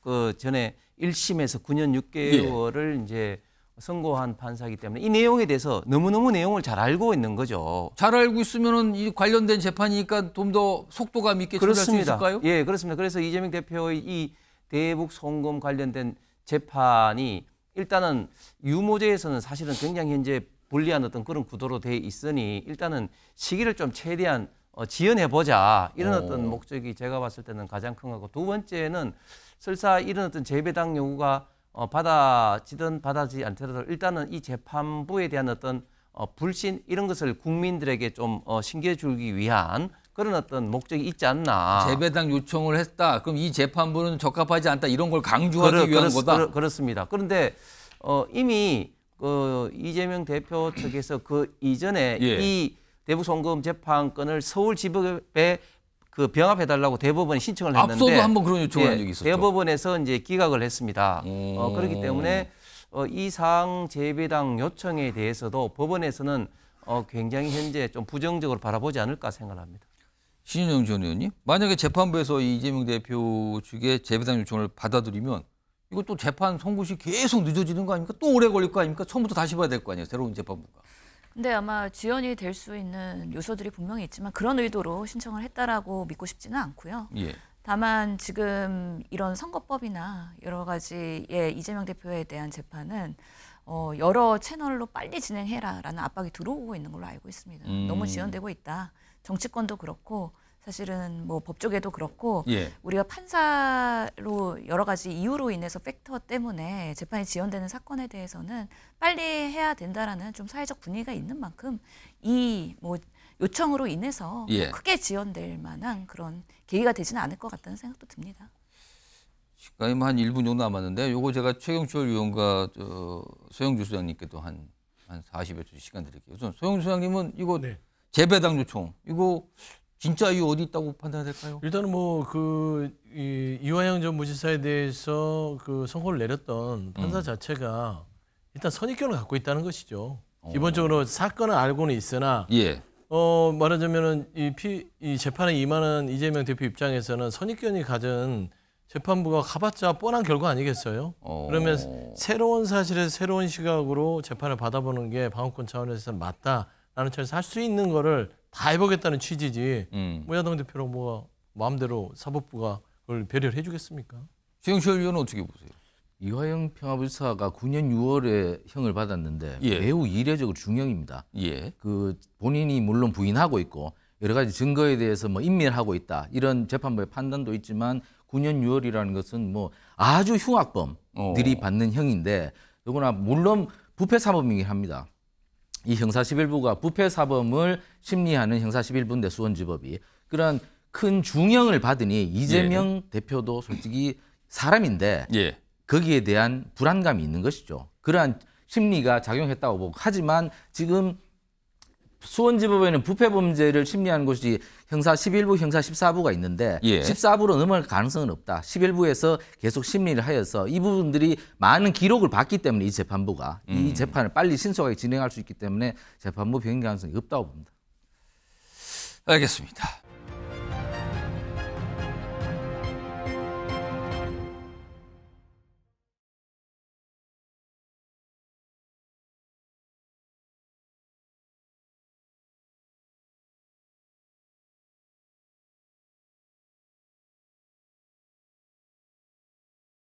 그 전에 1심에서 9년 6개월을 예. 이제 선고한 판사이기 때문에 이 내용에 대해서 너무너무 내용을 잘 알고 있는 거죠. 잘 알고 있으면은 이 관련된 재판이니까 좀 더 속도감 있게 그렇습니다. 처리할 수 있을까요? 예, 그렇습니다. 그래서 이재명 대표의 이 대북 송금 관련된 재판이 일단은 유모제에서는 사실은 굉장히 현재 불리한 어떤 그런 구도로 돼 있으니 일단은 시기를 좀 최대한 어, 지연해 보자 이런 오. 어. 어떤 목적이 제가 봤을 때는 가장 큰 거고 두 번째는 설사 이런 어떤 재배당 요구가 어, 받아지든 받아지 않더라도 일단은 이 재판부에 대한 어떤 어, 불신 이런 것을 국민들에게 좀 어, 신겨주기 위한 그런 어떤 목적이 있지 않나. 재배당 요청을 했다. 그럼 이 재판부는 적합하지 않다. 이런 걸 강조하기 그러, 위한 그렇, 거다. 그렇, 습니다 그런데 어, 이미 그 이재명 대표 측에서 그 이전에 예. 이 대북 송금 재판건을 서울지법에 그 병합해 달라고 대법원에 신청을 했는데 앞서도 한번 그런 요청한 예, 적이 있었죠. 대법원에서 이제 기각을 했습니다. 어, 어, 그렇기 때문에 어, 이 사항 재배당 요청에 대해서도 법원에서는 어, 굉장히 현재 좀 부정적으로 바라보지 않을까 생각합니다. 신영전 의원님, 만약에 재판부에서 이재명 대표 측의 재배당 요청을 받아들이면 이거 또 재판 선고시 계속 늦어지는 거 아닙니까? 또 오래 걸릴 거 아닙니까? 처음부터 다시 봐야 될 거 아니에요, 새로운 재판부가. 근데 아마 지연이 될 수 있는 요소들이 분명히 있지만 그런 의도로 신청을 했다라고 믿고 싶지는 않고요. 예. 다만 지금 이런 선거법이나 여러 가지의 이재명 대표에 대한 재판은 어, 여러 채널로 빨리 진행해라라는 압박이 들어오고 있는 걸로 알고 있습니다. 음. 너무 지연되고 있다. 정치권도 그렇고 사실은 뭐 법조계도 그렇고 예. 우리가 판사로 여러 가지 이유로 인해서 팩터 때문에 재판이 지연되는 사건에 대해서는 빨리 해야 된다라는 좀 사회적 분위기가 있는 만큼 이 뭐 요청으로 인해서 뭐 예. 크게 지연될 만한 그런 계기가 되지는 않을 것 같다는 생각도 듭니다. 시간이 뭐 한 1분 정도 남았는데 요거 제가 최경철 위원과 소영주 소장님께도 한, 한 40여 초 시간 드릴게요. 우선 소영주 소장님은 이거 네. 재배당 요청 이거 진짜 이유 어디 있다고 판단해 될까요? 일단은 뭐 그 이화영 전 무지사에 대해서 그 선고를 내렸던 판사 음. 자체가 일단 선입견을 갖고 있다는 것이죠. 어. 기본적으로 사건은 알고는 있으나 예. 어 말하자면은 이피이 재판에 임하는 이재명 대표 입장에서는 선입견이 가진 재판부가 가봤자 뻔한 결과 아니겠어요? 오. 어. 그러면 새로운 사실에 새로운 시각으로 재판을 받아보는 게 방어권 차원에서는 맞다라는 차원에서 할 수 있는 거를 다 해보겠다는 취지지 음. 뭐 야당 대표로 뭐 마음대로 사법부가 그걸 배려를 해주겠습니까? 최영철 의원은 어떻게 보세요? 이화영 평화부사가 9년 6월에 형을 받았는데 예. 매우 이례적으로 중형입니다. 예. 그 본인이 물론 부인하고 있고 여러 가지 증거에 대해서 뭐 인멸하고 있다 이런 재판부의 판단도 있지만 9년 6월이라는 것은 뭐 아주 흉악범들이 어. 받는 형인데 누구나 물론 부패 사범이긴 합니다. 이 형사 11부가 부패 사범을 심리하는 형사 11부인데 수원지법이 그런 큰 중형을 받으니 이재명 예. 대표도 솔직히 사람인데 예. 거기에 대한 불안감이 있는 것이죠. 그러한 심리가 작용했다고 보고 하지만 지금 수원지법에는 부패범죄를 심리하는 곳이 형사 11부, 형사 14부가 있는데 예. 14부로 넘어갈 가능성은 없다. 11부에서 계속 심리를 하여서 이 부분들이 많은 기록을 봤기 때문에 이 재판부가 음. 이 재판을 빨리 신속하게 진행할 수 있기 때문에 재판부 변경 가능성이 없다고 봅니다. 알겠습니다.